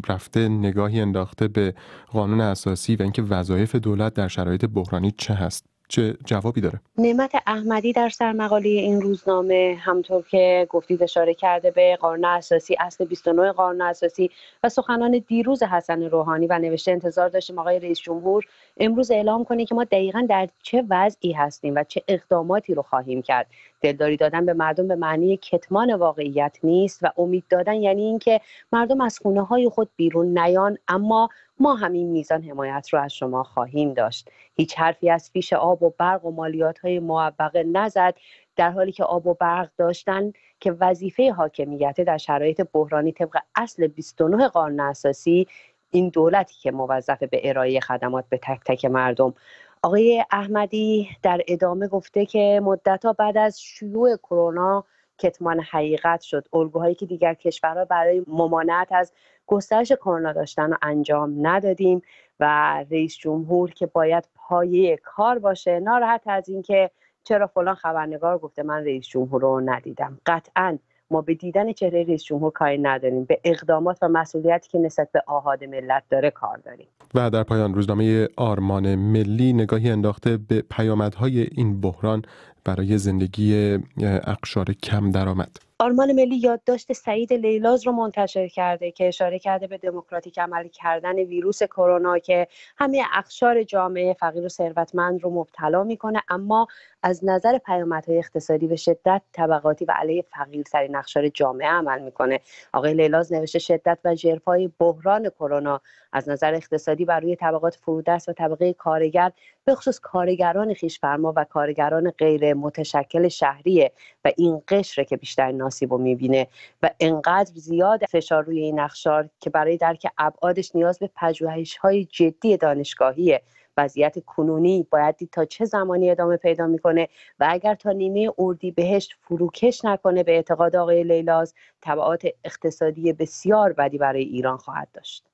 رفته نگاهی انداخته به قانون اساسی و اینکه وظایف دولت در شرایط بحرانی چه هست چه جوابی داره نعمت احمدی در سرمقاله این روزنامه همطور که گفتید اشاره کرده به قانون اساسی اصل 29 قانون اساسی و سخنان دیروز حسن روحانی و نوشته انتظار داشتیم آقای رئیس جمهور امروز اعلام کنه که ما دقیقا در چه وضعی هستیم و چه اقداماتی رو خواهیم کرد دلداری دادن به مردم به معنی کتمان واقعیت نیست و امید دادن یعنی اینکه مردم از خونه های خود بیرون نیان اما ما همین میزان حمایت را از شما خواهیم داشت هیچ حرفی از فیش آب و برق و مالیات های معوقه نزد در حالی که آب و برق داشتن که وظیفه حاکمیت در شرایط بحرانی طبق اصل 29 قانون اساسی این دولتی که موظف به ارائه خدمات به تک تک مردم آقای احمدی در ادامه گفته که مدتها بعد از شیوع کرونا کتمان حقیقت شد الگوهایی که دیگر کشورها برای ممانعت از گسترش کرونا داشتن رو انجام ندادیم و رئیس جمهور که باید پایه کار باشه ناراحت از اینکه چرا فلان خبرنگار گفته من رئیس جمهور رو ندیدم قطعا ما به دیدن چهره رئیس جمهور کاری نداریم به اقدامات و مسئولیتی که نسبت به آهاد ملت داره کار داریم و در پایان روزنامه آرمان ملی نگاهی انداخته به پیامدهای این بحران برای زندگی اقشار کم درآمد آرمان ملی یادداشت سعید لیلاز رو منتشر کرده که اشاره کرده به دموکراتیک عمل کردن ویروس کرونا که همه اقشار جامعه فقیر و ثروتمند رو مبتلا میکنه اما از نظر پیامدهای اقتصادی به شدت طبقاتی و علیه فقیر سری اقشار جامعه عمل میکنه آقای لیلاز نوشته شدت و ژرفای بحران کرونا از نظر اقتصادی بر روی طبقات فرودست و طبقه کارگر به خصوص کارگران خیشفرما و کارگران غیر متشکل شهریه و این قشره که بیشتر ناسیب رو میبینه و انقدر زیاد فشار روی این اخشار که برای درک ابعادش نیاز به پژوهش های جدی دانشگاهیه وضعیت کنونی باید دید تا چه زمانی ادامه پیدا میکنه و اگر تا نیمه اردی بهش فروکش نکنه به اعتقاد آقای لیلاز تبعات اقتصادی بسیار بدی برای ایران خواهد داشت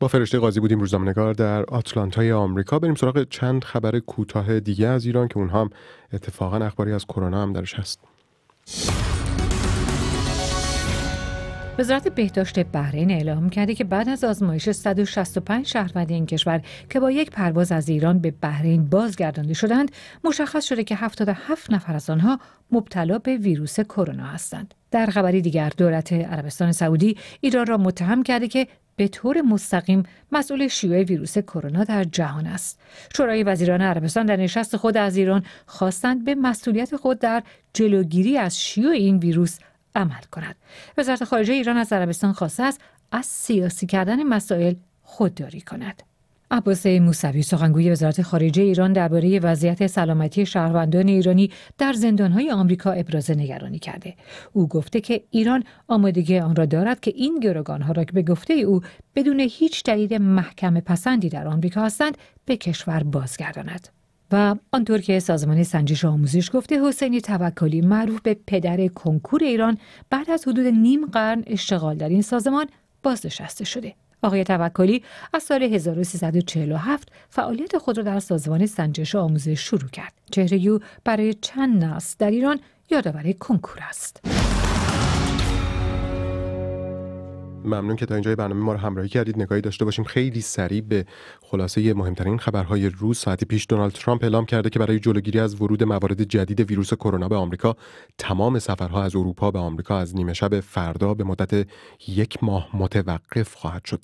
با فرشته قاضی بودیم روزنامه‌نگار در آتلانتای آمریکا بریم سراغ چند خبر کوتاه دیگه از ایران که اونها هم اتفاقا اخباری از کرونا هم درش هست وزارت بهداشت بحرین اعلام کرده که بعد از آزمایش 165 شهروند این کشور که با یک پرواز از ایران به بحرین بازگردانده شدند مشخص شده که 77 نفر از آنها مبتلا به ویروس کرونا هستند در خبری دیگر دولت عربستان سعودی ایران را متهم کرده که به طور مستقیم مسئول شیوع ویروس کرونا در جهان است. شورای وزیران عربستان در نشست خود از ایران خواستند به مسئولیت خود در جلوگیری از شیوع این ویروس عمل کند. وزارت خارجه ایران از عربستان خواسته است از سیاسی کردن مسائل خودداری کند. عباس موسوی سخنگوی وزارت خارجه ایران درباره وضعیت سلامتی شهروندان ایرانی در زندانهای آمریکا ابراز نگرانی کرده او گفته که ایران آمادگی آن را دارد که این گروگانها را که به گفته او بدون هیچ دلیل محکم پسندی در آمریکا هستند به کشور بازگرداند و آنطور که سازمان سنجش آموزش گفته حسینی توکلی معروف به پدر کنکور ایران بعد از حدود نیم قرن اشتغال در این سازمان بازنشسته شده آقای توکلی از سال 1347 فعالیت خود را در سازمان سنجش آموزش شروع کرد. چهره یو برای چند نسل در ایران یادآور کنکور است. ممنون که تا اینجای برنامه ما رو همراهی کردید نگاهی داشته باشیم خیلی سریع به خلاصه مهمترین خبرهای روز ساعتی پیش دونالد ترامپ اعلام کرده که برای جلوگیری از ورود موارد جدید ویروس کرونا به آمریکا تمام سفرها از اروپا به آمریکا از نیمه شب فردا به مدت یک ماه متوقف خواهد شد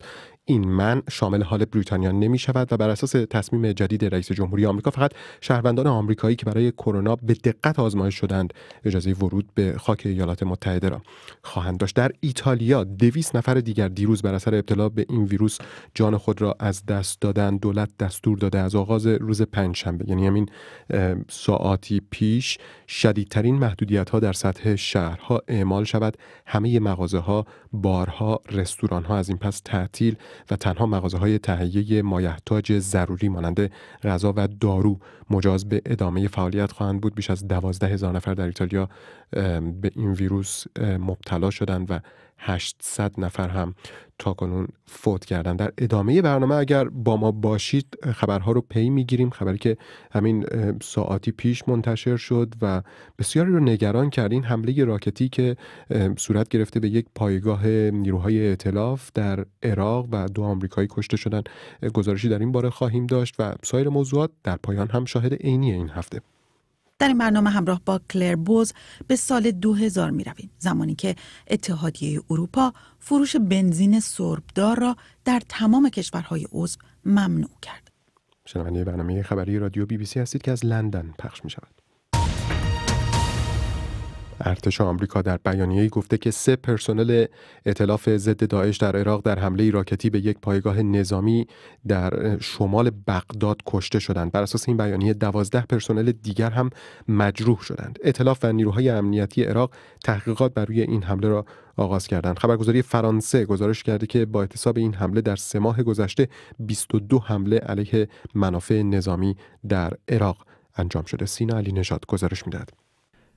این من شامل حال بریتانیا نمی شود و بر اساس تصمیم جدید رئیس جمهوری آمریکا فقط شهروندان آمریکایی که برای کرونا به دقت آزمایش شدند اجازه ورود به خاک ایالات متحده را خواهند داشت در ایتالیا دویس نفر دیگر دیروز بر اثر ابتلا به این ویروس جان خود را از دست دادن دولت دستور داده از آغاز روز پنجشنبه یعنی همین ساعاتی پیش شدیدترین محدودیت ها در سطح شهرها اعمال شود همه مغازه ها بارها رستوران ها از این پس تعطیل و تنها مغازه های تهیه مایحتاج ضروری مانند غذا و دارو مجاز به ادامه فعالیت خواهند بود بیش از دوازده هزار نفر در ایتالیا به این ویروس مبتلا شدند و 800 نفر هم تاکنون فوت کردن در ادامه برنامه اگر با ما باشید خبرها رو پی میگیریم خبری که همین ساعتی پیش منتشر شد و بسیاری رو نگران کرد این حمله راکتی که صورت گرفته به یک پایگاه نیروهای اطلاف در عراق و دو آمریکایی کشته شدن گزارشی در این باره خواهیم داشت و سایر موضوعات در پایان هم شاهد عینی این هفته در این برنامه همراه با کلر بوز به سال 2000 می رویم زمانی که اتحادیه اروپا فروش بنزین سربدار را در تمام کشورهای عضو ممنوع کرد. شنونده برنامه خبری رادیو بی بی سی هستید که از لندن پخش می شود. ارتش آمریکا در بیانیه‌ای گفته که سه پرسنل اطلاف ضد داعش در عراق در حمله راکتی به یک پایگاه نظامی در شمال بغداد کشته شدند. بر اساس این بیانیه دوازده پرسنل دیگر هم مجروح شدند. اطلاف و نیروهای امنیتی عراق تحقیقات بر روی این حمله را آغاز کردند. خبرگزاری فرانسه گزارش کرده که با اعتصاب این حمله در سه ماه گذشته 22 حمله علیه منافع نظامی در عراق انجام شده. سینا علی نژاد گزارش میدهد.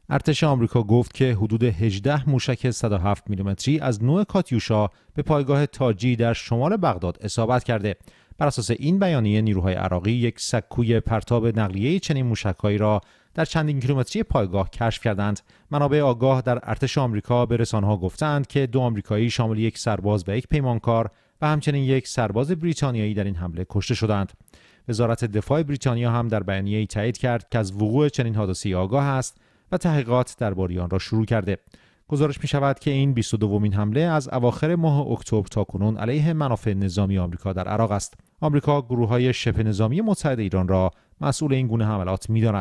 ارتش آمریکا گفت که حدود 18 موشک 107 میلیمتری از نوع کاتیوشا به پایگاه تاجی در شمال بغداد اصابت کرده بر اساس این بیانیه نیروهای عراقی یک سکوی پرتاب نقلیه چنین موشکهایی را در چندین کیلومتری پایگاه کشف کردند منابع آگاه در ارتش آمریکا به رسانه‌ها گفتند که دو آمریکایی شامل یک سرباز و یک پیمانکار و همچنین یک سرباز بریتانیایی در این حمله کشته شدند وزارت دفاع بریتانیا هم در بیانیه‌ای تایید کرد که از وقوع چنین حادثه‌ای آگاه است و تحقیقات درباره آن را شروع کرده گزارش می که این 22 مین حمله از اواخر ماه اکتبر تا کنون علیه منافع نظامی آمریکا در عراق است. آمریکا گروه های شبه نظامی متحد ایران را مسئول این گونه حملات می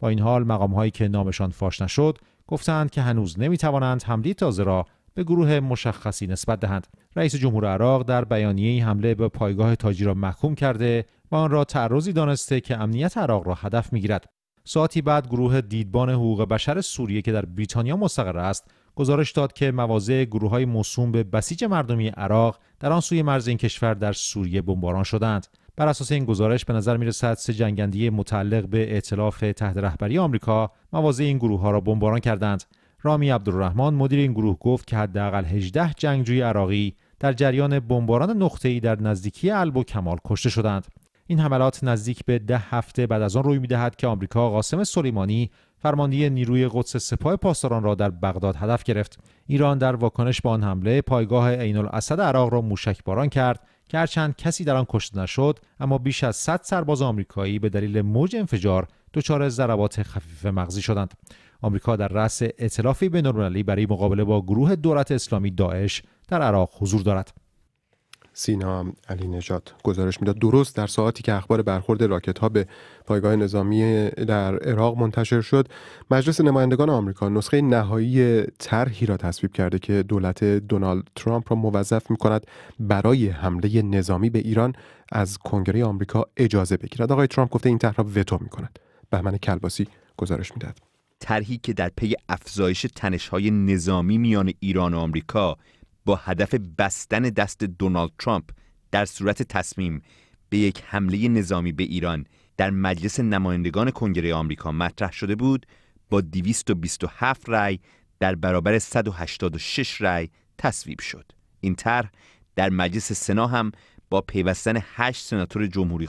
با این حال مقام هایی که نامشان فاش نشد گفتند که هنوز نمی توانند حمله تازه را به گروه مشخصی نسبت دهند. رئیس جمهور عراق در بیانیه حمله به پایگاه تاجی را محکوم کرده و آن را تعرضی دانسته که امنیت عراق را هدف می‌گیرد. ساعتی بعد گروه دیدبان حقوق بشر سوریه که در بریتانیا مستقر است گزارش داد که مواضع گروه های موسوم به بسیج مردمی عراق در آن سوی مرز این کشور در سوریه بمباران شدند بر اساس این گزارش به نظر میرسد سه جنگنده متعلق به ائتلاف تحت رهبری آمریکا مواضع این گروه را بمباران کردند رامی عبدالرحمن مدیر این گروه گفت که حداقل 18 جنگجوی عراقی در جریان بمباران نقطه‌ای در نزدیکی الب و کمال کشته شدند این حملات نزدیک به ده هفته بعد از آن روی میدهد که آمریکا قاسم سلیمانی فرمانده نیروی قدس سپاه پاسداران را در بغداد هدف گرفت ایران در واکنش به آن حمله پایگاه عین الاسد عراق را موشک باران کرد که هرچند کسی در آن کشته نشد اما بیش از 100 سرباز آمریکایی به دلیل موج انفجار دچار ضربات خفیف مغزی شدند آمریکا در رأس ائتلافی بینالمللی برای مقابله با گروه دولت اسلامی داعش در عراق حضور دارد سینا علی نجات گزارش میداد درست در ساعتی که اخبار برخورد راکت ها به پایگاه نظامی در عراق منتشر شد مجلس نمایندگان آمریکا نسخه نهایی طرحی را تصویب کرده که دولت دونالد ترامپ را موظف می کند برای حمله نظامی به ایران از کنگره آمریکا اجازه بگیرد آقای ترامپ گفته این طرح را وتو می کند بهمن کلباسی گزارش میداد طرحی که در پی افزایش تنش‌های نظامی میان ایران و آمریکا با هدف بستن دست دونالد ترامپ در صورت تصمیم به یک حمله نظامی به ایران در مجلس نمایندگان کنگره آمریکا مطرح شده بود با 227 رأی در برابر 186 رأی تصویب شد این طرح در مجلس سنا هم با پیوستن 8 سناتور جمهوری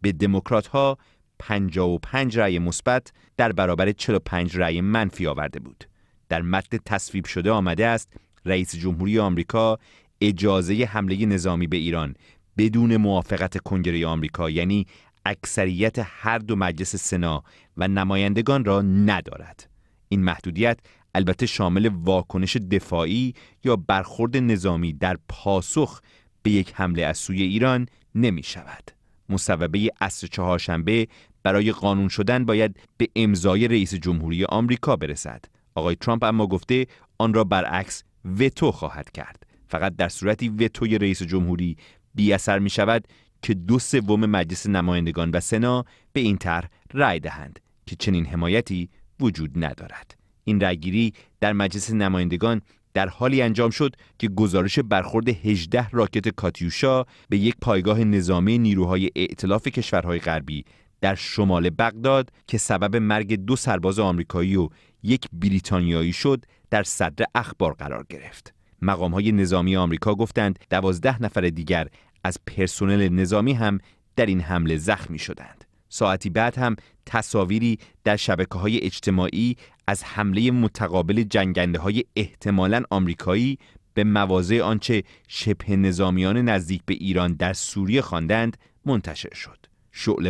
به دموکرات ها 55 رأی مثبت در برابر 45 رأی منفی آورده بود در متن تصویب شده آمده است رئیس جمهوری آمریکا اجازه حمله نظامی به ایران بدون موافقت کنگره آمریکا یعنی اکثریت هر دو مجلس سنا و نمایندگان را ندارد این محدودیت البته شامل واکنش دفاعی یا برخورد نظامی در پاسخ به یک حمله از سوی ایران نمی شود. مصوبه اصر چهارشنبه برای قانون شدن باید به امضای رئیس جمهوری آمریکا برسد. آقای ترامپ اما گفته آن را برعکس وتو خواهد کرد فقط در صورتی وتوی رئیس جمهوری بی اثر می شود که دو سوم مجلس نمایندگان و سنا به این طرح رأی دهند که چنین حمایتی وجود ندارد این رأیگیری در مجلس نمایندگان در حالی انجام شد که گزارش برخورد 18 راکت کاتیوشا به یک پایگاه نظامی نیروهای ائتلاف کشورهای غربی در شمال بغداد که سبب مرگ دو سرباز آمریکایی و یک بریتانیایی شد در صدر اخبار قرار گرفت. مقام های نظامی آمریکا گفتند دوازده نفر دیگر از پرسنل نظامی هم در این حمله زخمی شدند. ساعتی بعد هم تصاویری در شبکه های اجتماعی از حمله متقابل جنگنده های احتمالا آمریکایی به مواضع آنچه شبه نظامیان نزدیک به ایران در سوریه خواندند منتشر شد.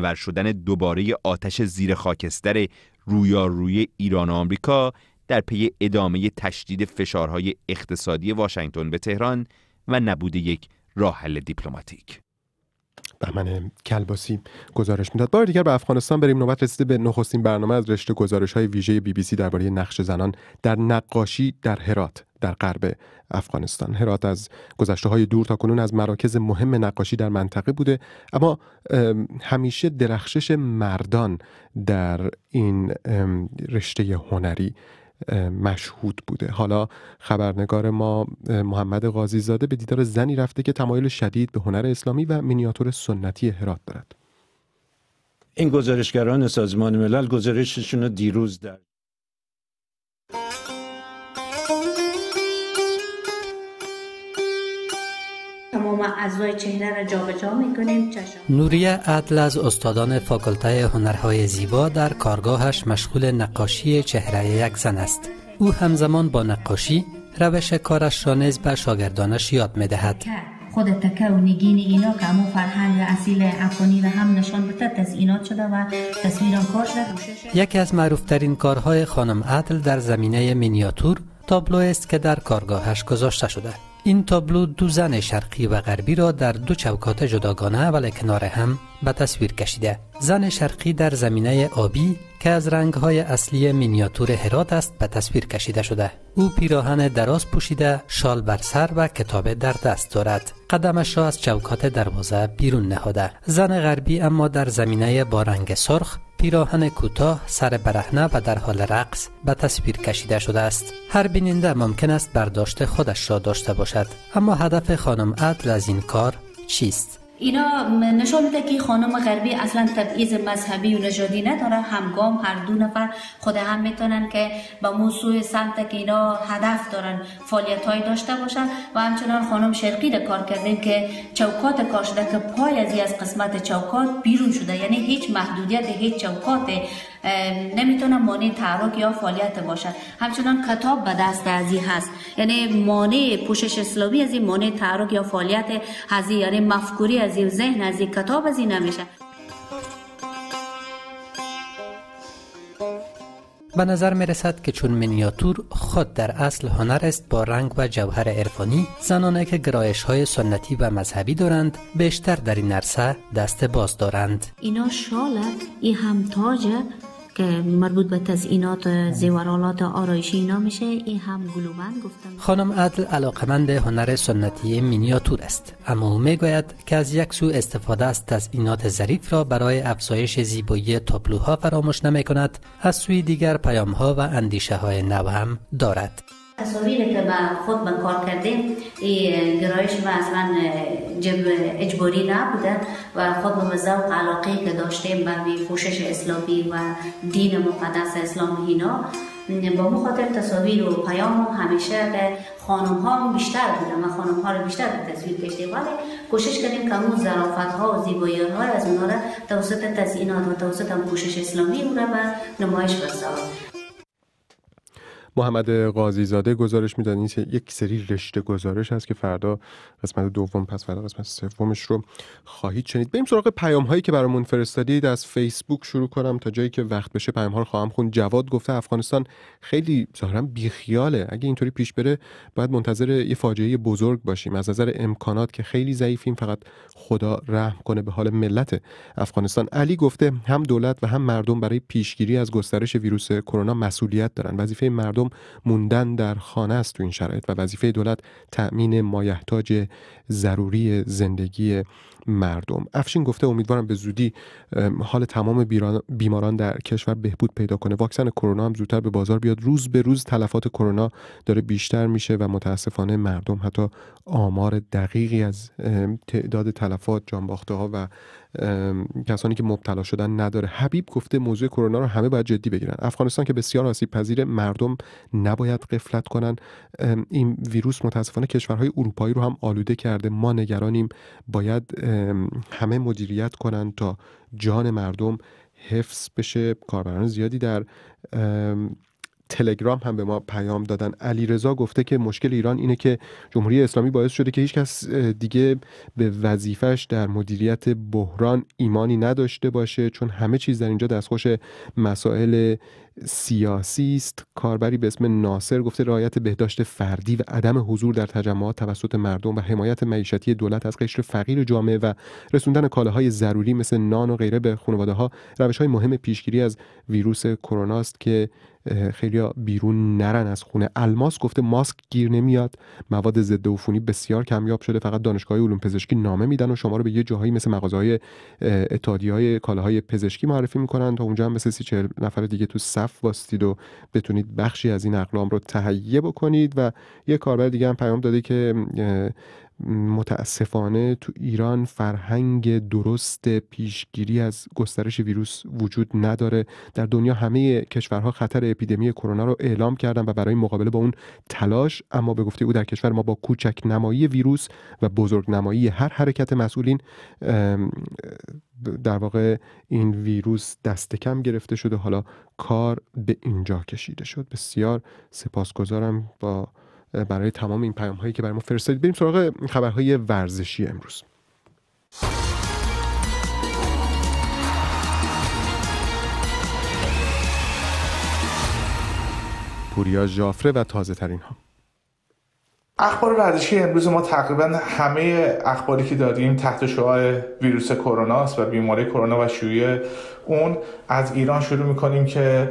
ور شدن دوباره آتش زیر خاکستر رویارویی ایران و آمریکا در پی ادامه تشدید فشارهای اقتصادی واشنگتن به تهران و نبود یک راحل دیپلماتیک. بهمن کلباسی گزارش میداد بار دیگر به افغانستان بریم نوبت رسیده به نخستین برنامه از رشته گزارش های ویژه بی بی سی درباره نقش زنان در نقاشی در هرات در غرب افغانستان هرات از گذشته های دور تا کنون از مراکز مهم نقاشی در منطقه بوده اما همیشه درخشش مردان در این رشته هنری مشهود بوده حالا خبرنگار ما محمد قاضی زاده به دیدار زنی رفته که تمایل شدید به هنر اسلامی و مینیاتور سنتی هرات دارد این گزارشگران سازمان ملل گزارششون رو دیروز در چهره جابجا نوریه عدل از استادان فاکلته هنرهای زیبا در کارگاهش مشغول نقاشی چهره یک زن است او همزمان با نقاشی روش کارش را نیز به شاگردانش یاد میدهد خود تکه نگین اینا که فرهنگ اصیل افغانی را هم نشان از تزینات شده و تصویران کار یکی از معروفترین کارهای خانم عدل در زمینه مینیاتور تابلو است که در کارگاهش گذاشته شده این تابلو دو زن شرقی و غربی را در دو چوکات جداگانه و کنار هم به تصویر کشیده زن شرقی در زمینه آبی که از رنگهای اصلی مینیاتور هرات است به تصویر کشیده شده او پیراهن دراز پوشیده شال بر سر و کتاب در دست دارد قدمش را از چوکات دروازه بیرون نهاده زن غربی اما در زمینه با رنگ سرخ پیراهن کوتاه، سر برهنه و در حال رقص به تصویر کشیده شده است. هر بیننده ممکن است برداشت خودش را داشته باشد، اما هدف خانم عدل از این کار چیست؟ اینا نشان میده که خانم غربی اصلا تبعیض مذهبی و نژادی نداره همگام هر دو نفر خود هم میتونن که به موضوع سمت که اینا هدف دارن فعالیت های داشته باشن و همچنان خانم شرقی ده کار کردیم که چوکات کار شده که پای از از قسمت چوکات بیرون شده یعنی هیچ محدودیت هیچ چوکات نمیتونه مانع تحرک یا فعالیت باشد همچنان کتاب به دست ازی هست یعنی مانع پوشش اسلامی از این مانع تحرک یا فعالیت هزی یعنی مفکوری از این ذهن از این کتاب از این نمیشه به نظر می رسد که چون مینیاتور خود در اصل هنر است با رنگ و جوهر عرفانی زنانه که گرایش های سنتی و مذهبی دارند بیشتر در این نرسه دست باز دارند اینا شاله ای هم تاجه که مربوط به تزئینات زیورالات آرایشی میشه این هم گلوبند گفتم خانم عدل علاقمند هنر سنتی مینیاتور است اما او میگوید که از یک سو استفاده از تزئینات ظریف را برای افزایش زیبایی تابلوها فراموش نمی کند از سوی دیگر پیامها و اندیشه های نو هم دارد تصاویر که با خود من کار کردیم این گرایش ما اصلا جب اجباری نبوده و خود به ذوق علاقه که داشتیم به پوشش اسلامی و دین مقدس اسلام اینا با مخاطر تصاویر و پیام هم همیشه به خانم ها بیشتر بوده و خانم ها رو بیشتر به تصویر کشته ولی کوشش کردیم که اون ظرافت ها و زیبایی ها از اونا را توسط تزیینات و توسط پوشش اسلامی اون را به نمایش محمد قاضی زاده گزارش میداد این یک سری رشته گزارش هست که فردا قسمت دوم پس فردا قسمت سومش رو خواهید شنید بریم سراغ پیام هایی که برامون فرستادید از فیسبوک شروع کنم تا جایی که وقت بشه پیام ها رو خواهم خون جواد گفته افغانستان خیلی ظاهرا بیخیاله اگه اینطوری پیش بره باید منتظر یه فاجعه بزرگ باشیم از نظر امکانات که خیلی ضعیفیم فقط خدا رحم کنه به حال ملت افغانستان علی گفته هم دولت و هم مردم برای پیشگیری از گسترش ویروس کرونا مسئولیت دارن وظیفه مردم موندن در خانه است تو این شرایط و وظیفه دولت تأمین مایحتاج ضروری زندگی مردم افشین گفته امیدوارم به زودی حال تمام بیماران در کشور بهبود پیدا کنه واکسن کرونا هم زودتر به بازار بیاد روز به روز تلفات کرونا داره بیشتر میشه و متاسفانه مردم حتی آمار دقیقی از تعداد تلفات جانباخته ها و کسانی که مبتلا شدن نداره حبیب گفته موضوع کرونا رو همه باید جدی بگیرن افغانستان که بسیار آسیب پذیر مردم نباید قفلت کنن این ویروس متاسفانه کشورهای اروپایی رو هم آلوده کرده ما نگرانیم باید همه مدیریت کنن تا جان مردم حفظ بشه کاربران زیادی در تلگرام هم به ما پیام دادن علیرضا گفته که مشکل ایران اینه که جمهوری اسلامی باعث شده که هیچکس دیگه به وظیفش در مدیریت بحران ایمانی نداشته باشه چون همه چیز در اینجا دستخوش مسائل سیاسی است کاربری به اسم ناصر گفته رعایت بهداشت فردی و عدم حضور در تجمعات توسط مردم و حمایت معیشتی دولت از قشر فقیر جامعه و رسوندن کالاهای ضروری مثل نان و غیره به خانواده ها روش های مهم پیشگیری از ویروس کرونا است که خیلی بیرون نرن از خونه الماس گفته ماسک گیر نمیاد مواد ضد عفونی بسیار کمیاب شده فقط دانشگاه علوم پزشکی نامه میدن و شما رو به یه جاهایی مثل مغازه های های کالاهای پزشکی معرفی میکنن تا اونجا هم مثل سی نفر دیگه تو صف واستید و بتونید بخشی از این اقلام رو تهیه بکنید و یه کاربر دیگه هم پیام داده که متاسفانه تو ایران فرهنگ درست پیشگیری از گسترش ویروس وجود نداره در دنیا همه کشورها خطر اپیدمی کرونا رو اعلام کردن و برای مقابله با اون تلاش اما به گفته او در کشور ما با کوچک نمایی ویروس و بزرگ نمایی هر حرکت مسئولین در واقع این ویروس دست کم گرفته شده حالا کار به اینجا کشیده شد بسیار سپاسگزارم با برای تمام این پیام هایی که برای ما فرستادید بریم سراغ خبرهای ورزشی امروز پوریا جافره و تازه ها اخبار ورزشی امروز ما تقریبا همه اخباری که داریم تحت شعاع ویروس کرونا است و بیماری کرونا و شیوع اون از ایران شروع میکنیم که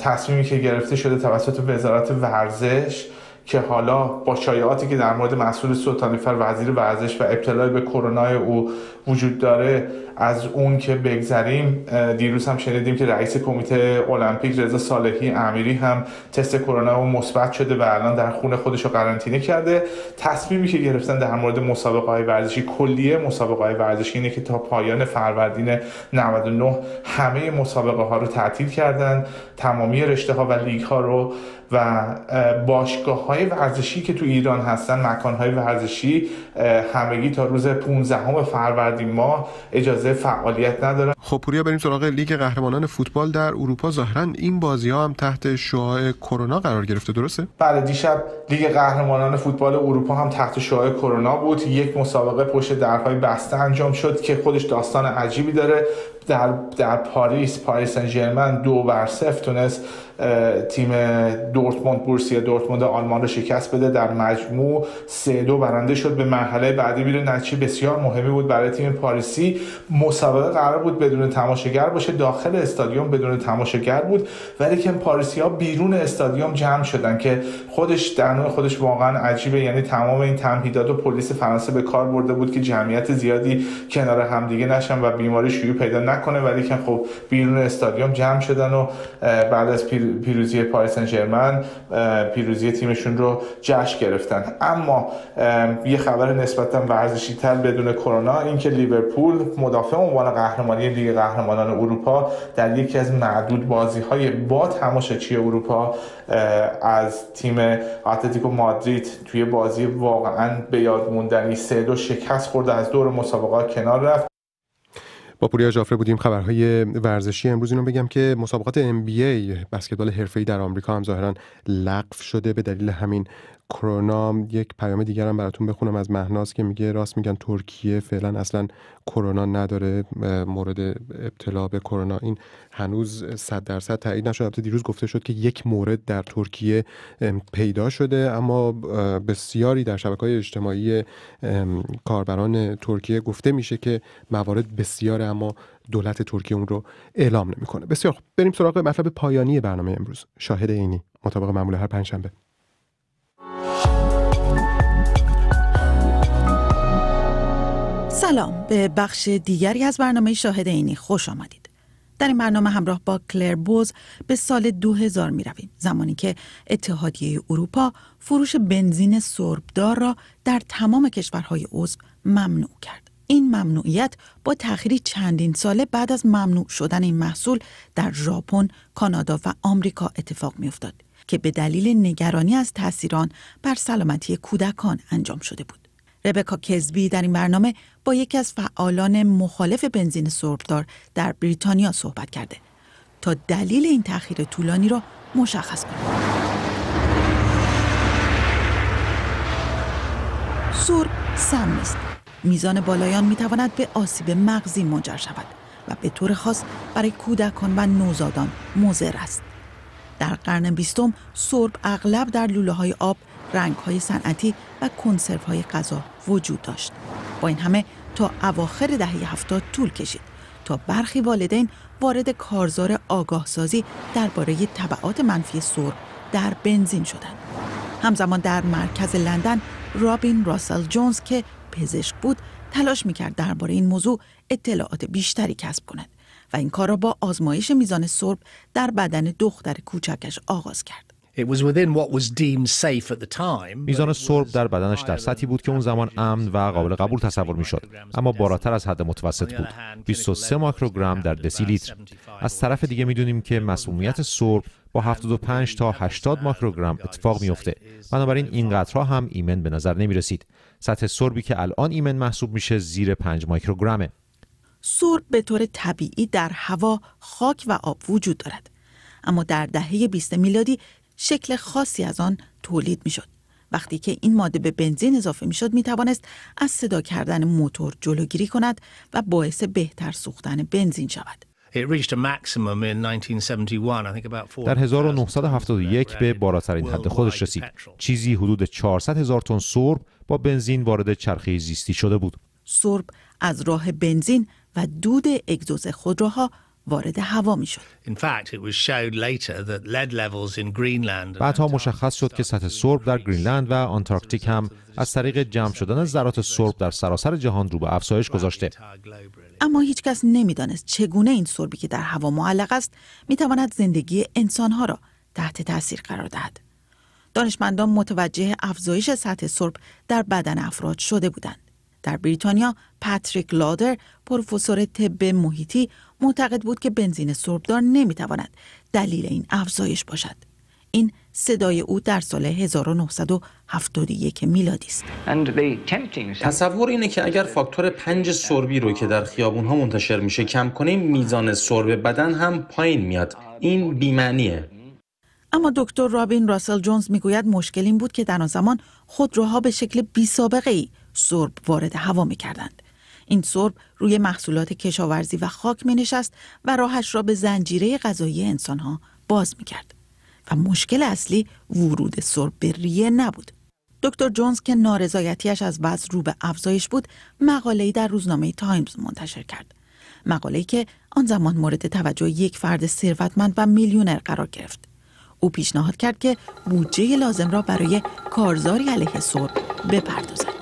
تصمیمی که گرفته شده توسط وزارت ورزش که حالا با شایعاتی که در مورد مسئول سلطانی فر وزیر ورزش و ابتلا به کرونا او وجود داره از اون که بگذریم دیروز هم شنیدیم که رئیس کمیته المپیک رضا صالحی امیری هم تست کرونا و مثبت شده و الان در خونه خودش رو قرنطینه کرده تصمیمی که گرفتن در مورد مسابقه های ورزشی کلیه مسابقه های ورزشی اینه که تا پایان فروردین 99 همه مسابقه ها رو تعطیل کردن تمامی رشته ها و لیگ ها رو و باشگاه های ورزشی که تو ایران هستن مکان های ورزشی همگی تا روز 15 فروردین ماه اجازه اجازه فعالیت ندارن خب پوریا بریم سراغ لیگ قهرمانان فوتبال در اروپا ظاهرا این بازی ها هم تحت شعاع کرونا قرار گرفته درسته بله دیشب لیگ قهرمانان فوتبال اروپا هم تحت شعاع کرونا بود یک مسابقه پشت درهای بسته انجام شد که خودش داستان عجیبی داره در, در پاریس پاریس سن ژرمن دو بر تونست تیم دورتموند یا دورتموند آلمان رو شکست بده در مجموع سه دو برنده شد به مرحله بعدی میره نتیجه بسیار مهمی بود برای تیم پاریسی مسابقه قرار بود بدون تماشاگر باشه داخل استادیوم بدون تماشاگر بود ولی که پاریسی ها بیرون استادیوم جمع شدن که خودش در نوع خودش واقعا عجیبه یعنی تمام این تمهیدات و پلیس فرانسه به کار برده بود که جمعیت زیادی کنار همدیگه نشن و بیماری شیوع پیدا نکنه ولی که خب بیرون استادیوم جمع شدن و بعد از پیروزی پاریس ژرمن پیروزی تیمشون رو جشن گرفتن اما یه خبر نسبتا ورزشی تر بدون کرونا اینکه لیورپول مدافع عنوان قهرمانی لیگ قهرمانان اروپا در یکی از معدود بازی با تماشاچی اروپا از تیم اتلتیکو مادرید توی بازی واقعا به یاد موندنی سه دو شکست خورده از دور مسابقات کنار رفت با پوریا جافره بودیم خبرهای ورزشی امروز اینو بگم که مسابقات NBA بسکتبال حرفه‌ای در آمریکا هم ظاهرا لغو شده به دلیل همین کرونا یک پیام دیگرم هم براتون بخونم از مهناز که میگه راست میگن ترکیه فعلا اصلا کرونا نداره مورد ابتلا به کرونا این هنوز 100 درصد تایید نشده البته دیروز گفته شد که یک مورد در ترکیه پیدا شده اما بسیاری در شبکه های اجتماعی کاربران ترکیه گفته میشه که موارد بسیار اما دولت ترکیه اون رو اعلام نمیکنه بسیار خب بریم سراغ مطلب پایانی برنامه امروز شاهد عینی مطابق معمول هر پنجشنبه سلام به بخش دیگری از برنامه شاهد عینی خوش آمدید. در این برنامه همراه با کلر بوز به سال 2000 می رویم زمانی که اتحادیه اروپا فروش بنزین سربدار را در تمام کشورهای عضو ممنوع کرد. این ممنوعیت با تأخیری چندین ساله بعد از ممنوع شدن این محصول در ژاپن، کانادا و آمریکا اتفاق میافتاد. که به دلیل نگرانی از تاثیران بر سلامتی کودکان انجام شده بود. ربکا کزبی در این برنامه با یکی از فعالان مخالف بنزین سربدار در بریتانیا صحبت کرده تا دلیل این تاخیر طولانی را مشخص کند. سرب سم نیست. میزان بالایان می به آسیب مغزی منجر شود و به طور خاص برای کودکان و نوزادان مضر است. در قرن بیستم سرب اغلب در لوله های آب، رنگ های صنعتی و کنسرو های غذا وجود داشت. با این همه تا اواخر دهه هفتاد طول کشید تا برخی والدین وارد کارزار آگاهسازی درباره طبعات منفی سرب در بنزین شدند. همزمان در مرکز لندن رابین راسل جونز که پزشک بود تلاش میکرد درباره این موضوع اطلاعات بیشتری کسب کند و این کار را با آزمایش میزان سرب در بدن دختر کوچکش آغاز کرد. میزان سرب در بدنش در سطحی بود که اون زمان امن و قابل قبول تصور میشد اما بالاتر از حد متوسط بود 23 ماکروگرم در دسی لیتر از طرف دیگه میدونیم که مسمومیت سرب با 75 تا 80 ماکروگرم اتفاق میفته بنابراین این قطرها هم ایمن به نظر نمی رسید سطح سربی که الان ایمن محسوب میشه زیر 5 مایکروگرمه سرب به طور طبیعی در هوا، خاک و آب وجود دارد. اما در دهه 20 میلادی شکل خاصی از آن تولید می شد. وقتی که این ماده به بنزین اضافه می شد، می توانست از صدا کردن موتور جلوگیری کند و باعث بهتر سوختن بنزین شود. در 1971 به بالاترین حد خودش رسید. چیزی حدود 400 هزار تن سرب با بنزین وارد چرخه زیستی شده بود. سرب از راه بنزین و دود اگزوز خودروها وارد هوا می شد. بعدها مشخص شد که سطح سرب در گرینلند و آنتارکتیک هم از طریق جمع شدن ذرات سرب در سراسر جهان رو به افزایش گذاشته. اما هیچکس نمیدانست چگونه این سربی که در هوا معلق است می تواند زندگی انسانها را تحت تاثیر قرار دهد. دانشمندان متوجه افزایش سطح سرب در بدن افراد شده بودند. در بریتانیا پاتریک لادر پروفسور طب محیطی معتقد بود که بنزین سربدار نمیتواند دلیل این افزایش باشد این صدای او در سال 1971 میلادی است. تصور اینه که اگر فاکتور پنج سربی رو که در خیابون ها منتشر میشه کم کنیم میزان سرب بدن هم پایین میاد. این بیمعنیه. اما دکتر رابین راسل جونز میگوید مشکل این بود که در آن زمان خودروها به شکل بی سابقه ای سرب وارد هوا می کردند. این سرب روی محصولات کشاورزی و خاک می و راهش را به زنجیره غذایی ها باز می کرد. و مشکل اصلی ورود سرب به ریه نبود. دکتر جونز که نارضایتیش از وضع رو به افزایش بود مقاله‌ای در روزنامه تایمز منتشر کرد مقاله‌ای که آن زمان مورد توجه یک فرد ثروتمند و میلیونر قرار گرفت او پیشنهاد کرد که بودجه لازم را برای کارزاری علیه سرب بپردازد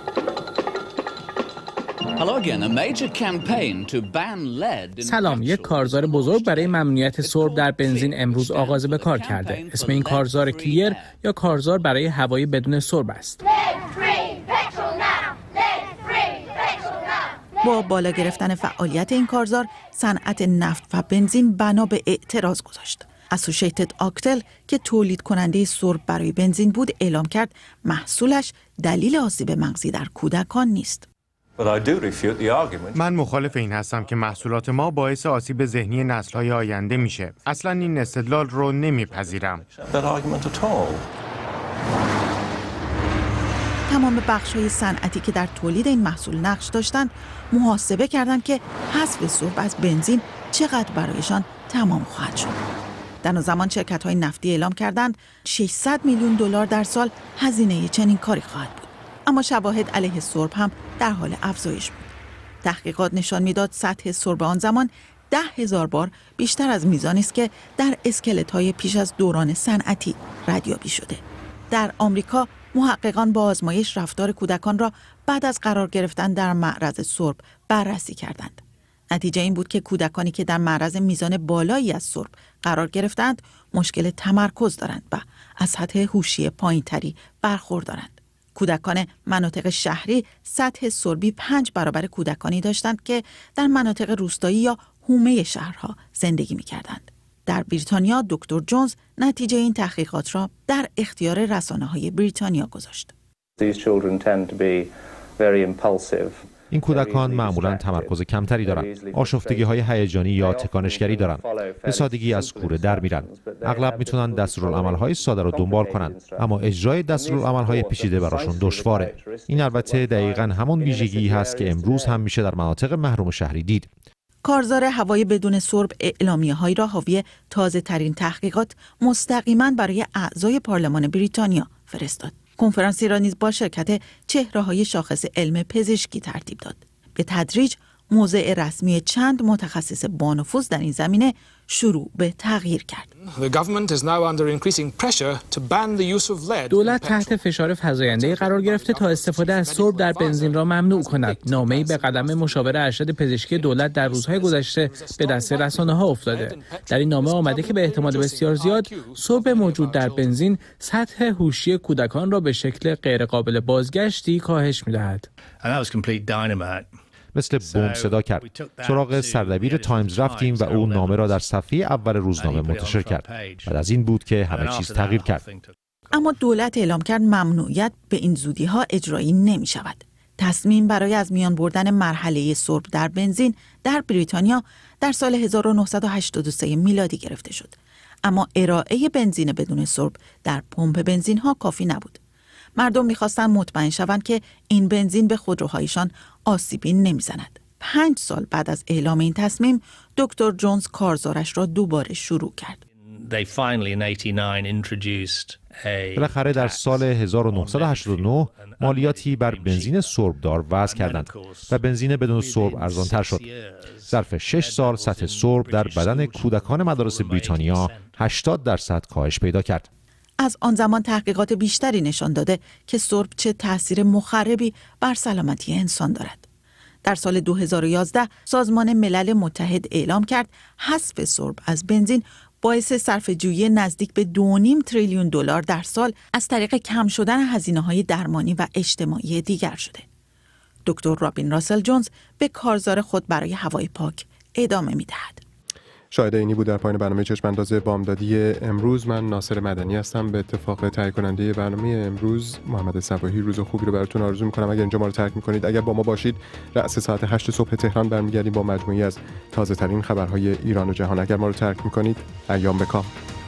سلام یک کارزار بزرگ برای ممنوعیت سرب در بنزین امروز آغاز به کار کرده اسم این کارزار کلیر یا کارزار برای هوایی بدون سرب است با بالا گرفتن فعالیت این کارزار صنعت نفت و بنزین بنا به اعتراض گذاشت اسوشیتد آکتل که تولید کننده سرب برای بنزین بود اعلام کرد محصولش دلیل آسیب مغزی در کودکان نیست من مخالف این هستم که محصولات ما باعث آسیب ذهنی نسل‌های آینده میشه. اصلا این استدلال رو نمیپذیرم. تمام بخش های صنعتی که در تولید این محصول نقش داشتند محاسبه کردند که حذف صبح از بنزین چقدر برایشان تمام خواهد شد در زمان شرکت های نفتی اعلام کردند 600 میلیون دلار در سال هزینه چنین کاری خواهد بود اما شواهد علیه سرب هم در حال افزایش بود تحقیقات نشان میداد سطح سرب آن زمان ده هزار بار بیشتر از میزانی است که در اسکلت های پیش از دوران صنعتی ردیابی شده در آمریکا محققان با آزمایش رفتار کودکان را بعد از قرار گرفتن در معرض سرب بررسی کردند نتیجه این بود که کودکانی که در معرض میزان بالایی از سرب قرار گرفتند مشکل تمرکز دارند و از سطح هوشی پایینتری برخوردارند کودکان مناطق شهری سطح سربی پنج برابر کودکانی داشتند که در مناطق روستایی یا هومه شهرها زندگی می کردند. در بریتانیا دکتر جونز نتیجه این تحقیقات را در اختیار رسانه های بریتانیا گذاشت. این کودکان معمولا تمرکز کمتری دارند آشفتگی های هیجانی یا تکانشگری دارند به سادگی از کوره در میرن اغلب میتونن دستورالعمل های ساده رو دنبال کنند اما اجرای دستورالعمل های پیچیده براشون دشواره این البته دقیقا همون ویژگی هست که امروز هم میشه در مناطق محروم شهری دید کارزار هوای بدون سرب اعلامیه را حاوی تازه ترین تحقیقات مستقیما برای اعضای پارلمان بریتانیا فرستاد. کنفرانس نیز با شرکت چهره های شاخص علم پزشکی ترتیب داد. به تدریج موضع رسمی چند متخصص بانفوز در این زمینه شروع به تغییر کرد. دولت تحت فشار فزاینده قرار گرفته تا استفاده از سرب در بنزین را ممنوع کند. نامهای به قدم مشاور ارشد پزشکی دولت در روزهای گذشته به دست رسانه ها افتاده. در این نامه آمده که به احتمال بسیار زیاد سرب موجود در بنزین سطح هوشی کودکان را به شکل غیرقابل بازگشتی کاهش می‌دهد. مثل بمب صدا کرد سراغ سردبیر تایمز رفتیم و او نامه را در صفحه اول روزنامه منتشر کرد بعد از این بود که همه چیز تغییر کرد اما دولت اعلام کرد ممنوعیت به این زودی ها اجرایی نمی شود. تصمیم برای از میان بردن مرحله سرب در بنزین در بریتانیا در سال 1983 میلادی گرفته شد. اما ارائه بنزین بدون سرب در پمپ بنزین ها کافی نبود. مردم میخواستند مطمئن شوند که این بنزین به خودروهایشان آسیبی نمیزند پنج سال بعد از اعلام این تصمیم دکتر جونز کارزارش را دوباره شروع کرد بالاخره در سال 1989 مالیاتی بر بنزین سربدار وضع کردند و بنزین بدون سرب ارزانتر شد. ظرف 6 سال سطح سرب در بدن کودکان مدارس بریتانیا 80 درصد کاهش پیدا کرد. از آن زمان تحقیقات بیشتری نشان داده که سرب چه تاثیر مخربی بر سلامتی انسان دارد. در سال 2011 سازمان ملل متحد اعلام کرد حذف سرب از بنزین باعث صرف جویی نزدیک به 2.5 تریلیون دلار در سال از طریق کم شدن هزینه های درمانی و اجتماعی دیگر شده. دکتر رابین راسل جونز به کارزار خود برای هوای پاک ادامه می دهد. شاهد اینی بود در پایان برنامه چشم اندازه بامدادی امروز من ناصر مدنی هستم به اتفاق تهیه کننده برنامه امروز محمد صباحی روز خوبی رو براتون آرزو میکنم اگر اینجا ما رو ترک میکنید اگر با ما باشید رأس ساعت 8 صبح تهران برمیگردیم با مجموعی از تازه ترین خبرهای ایران و جهان اگر ما رو ترک میکنید ایام بکام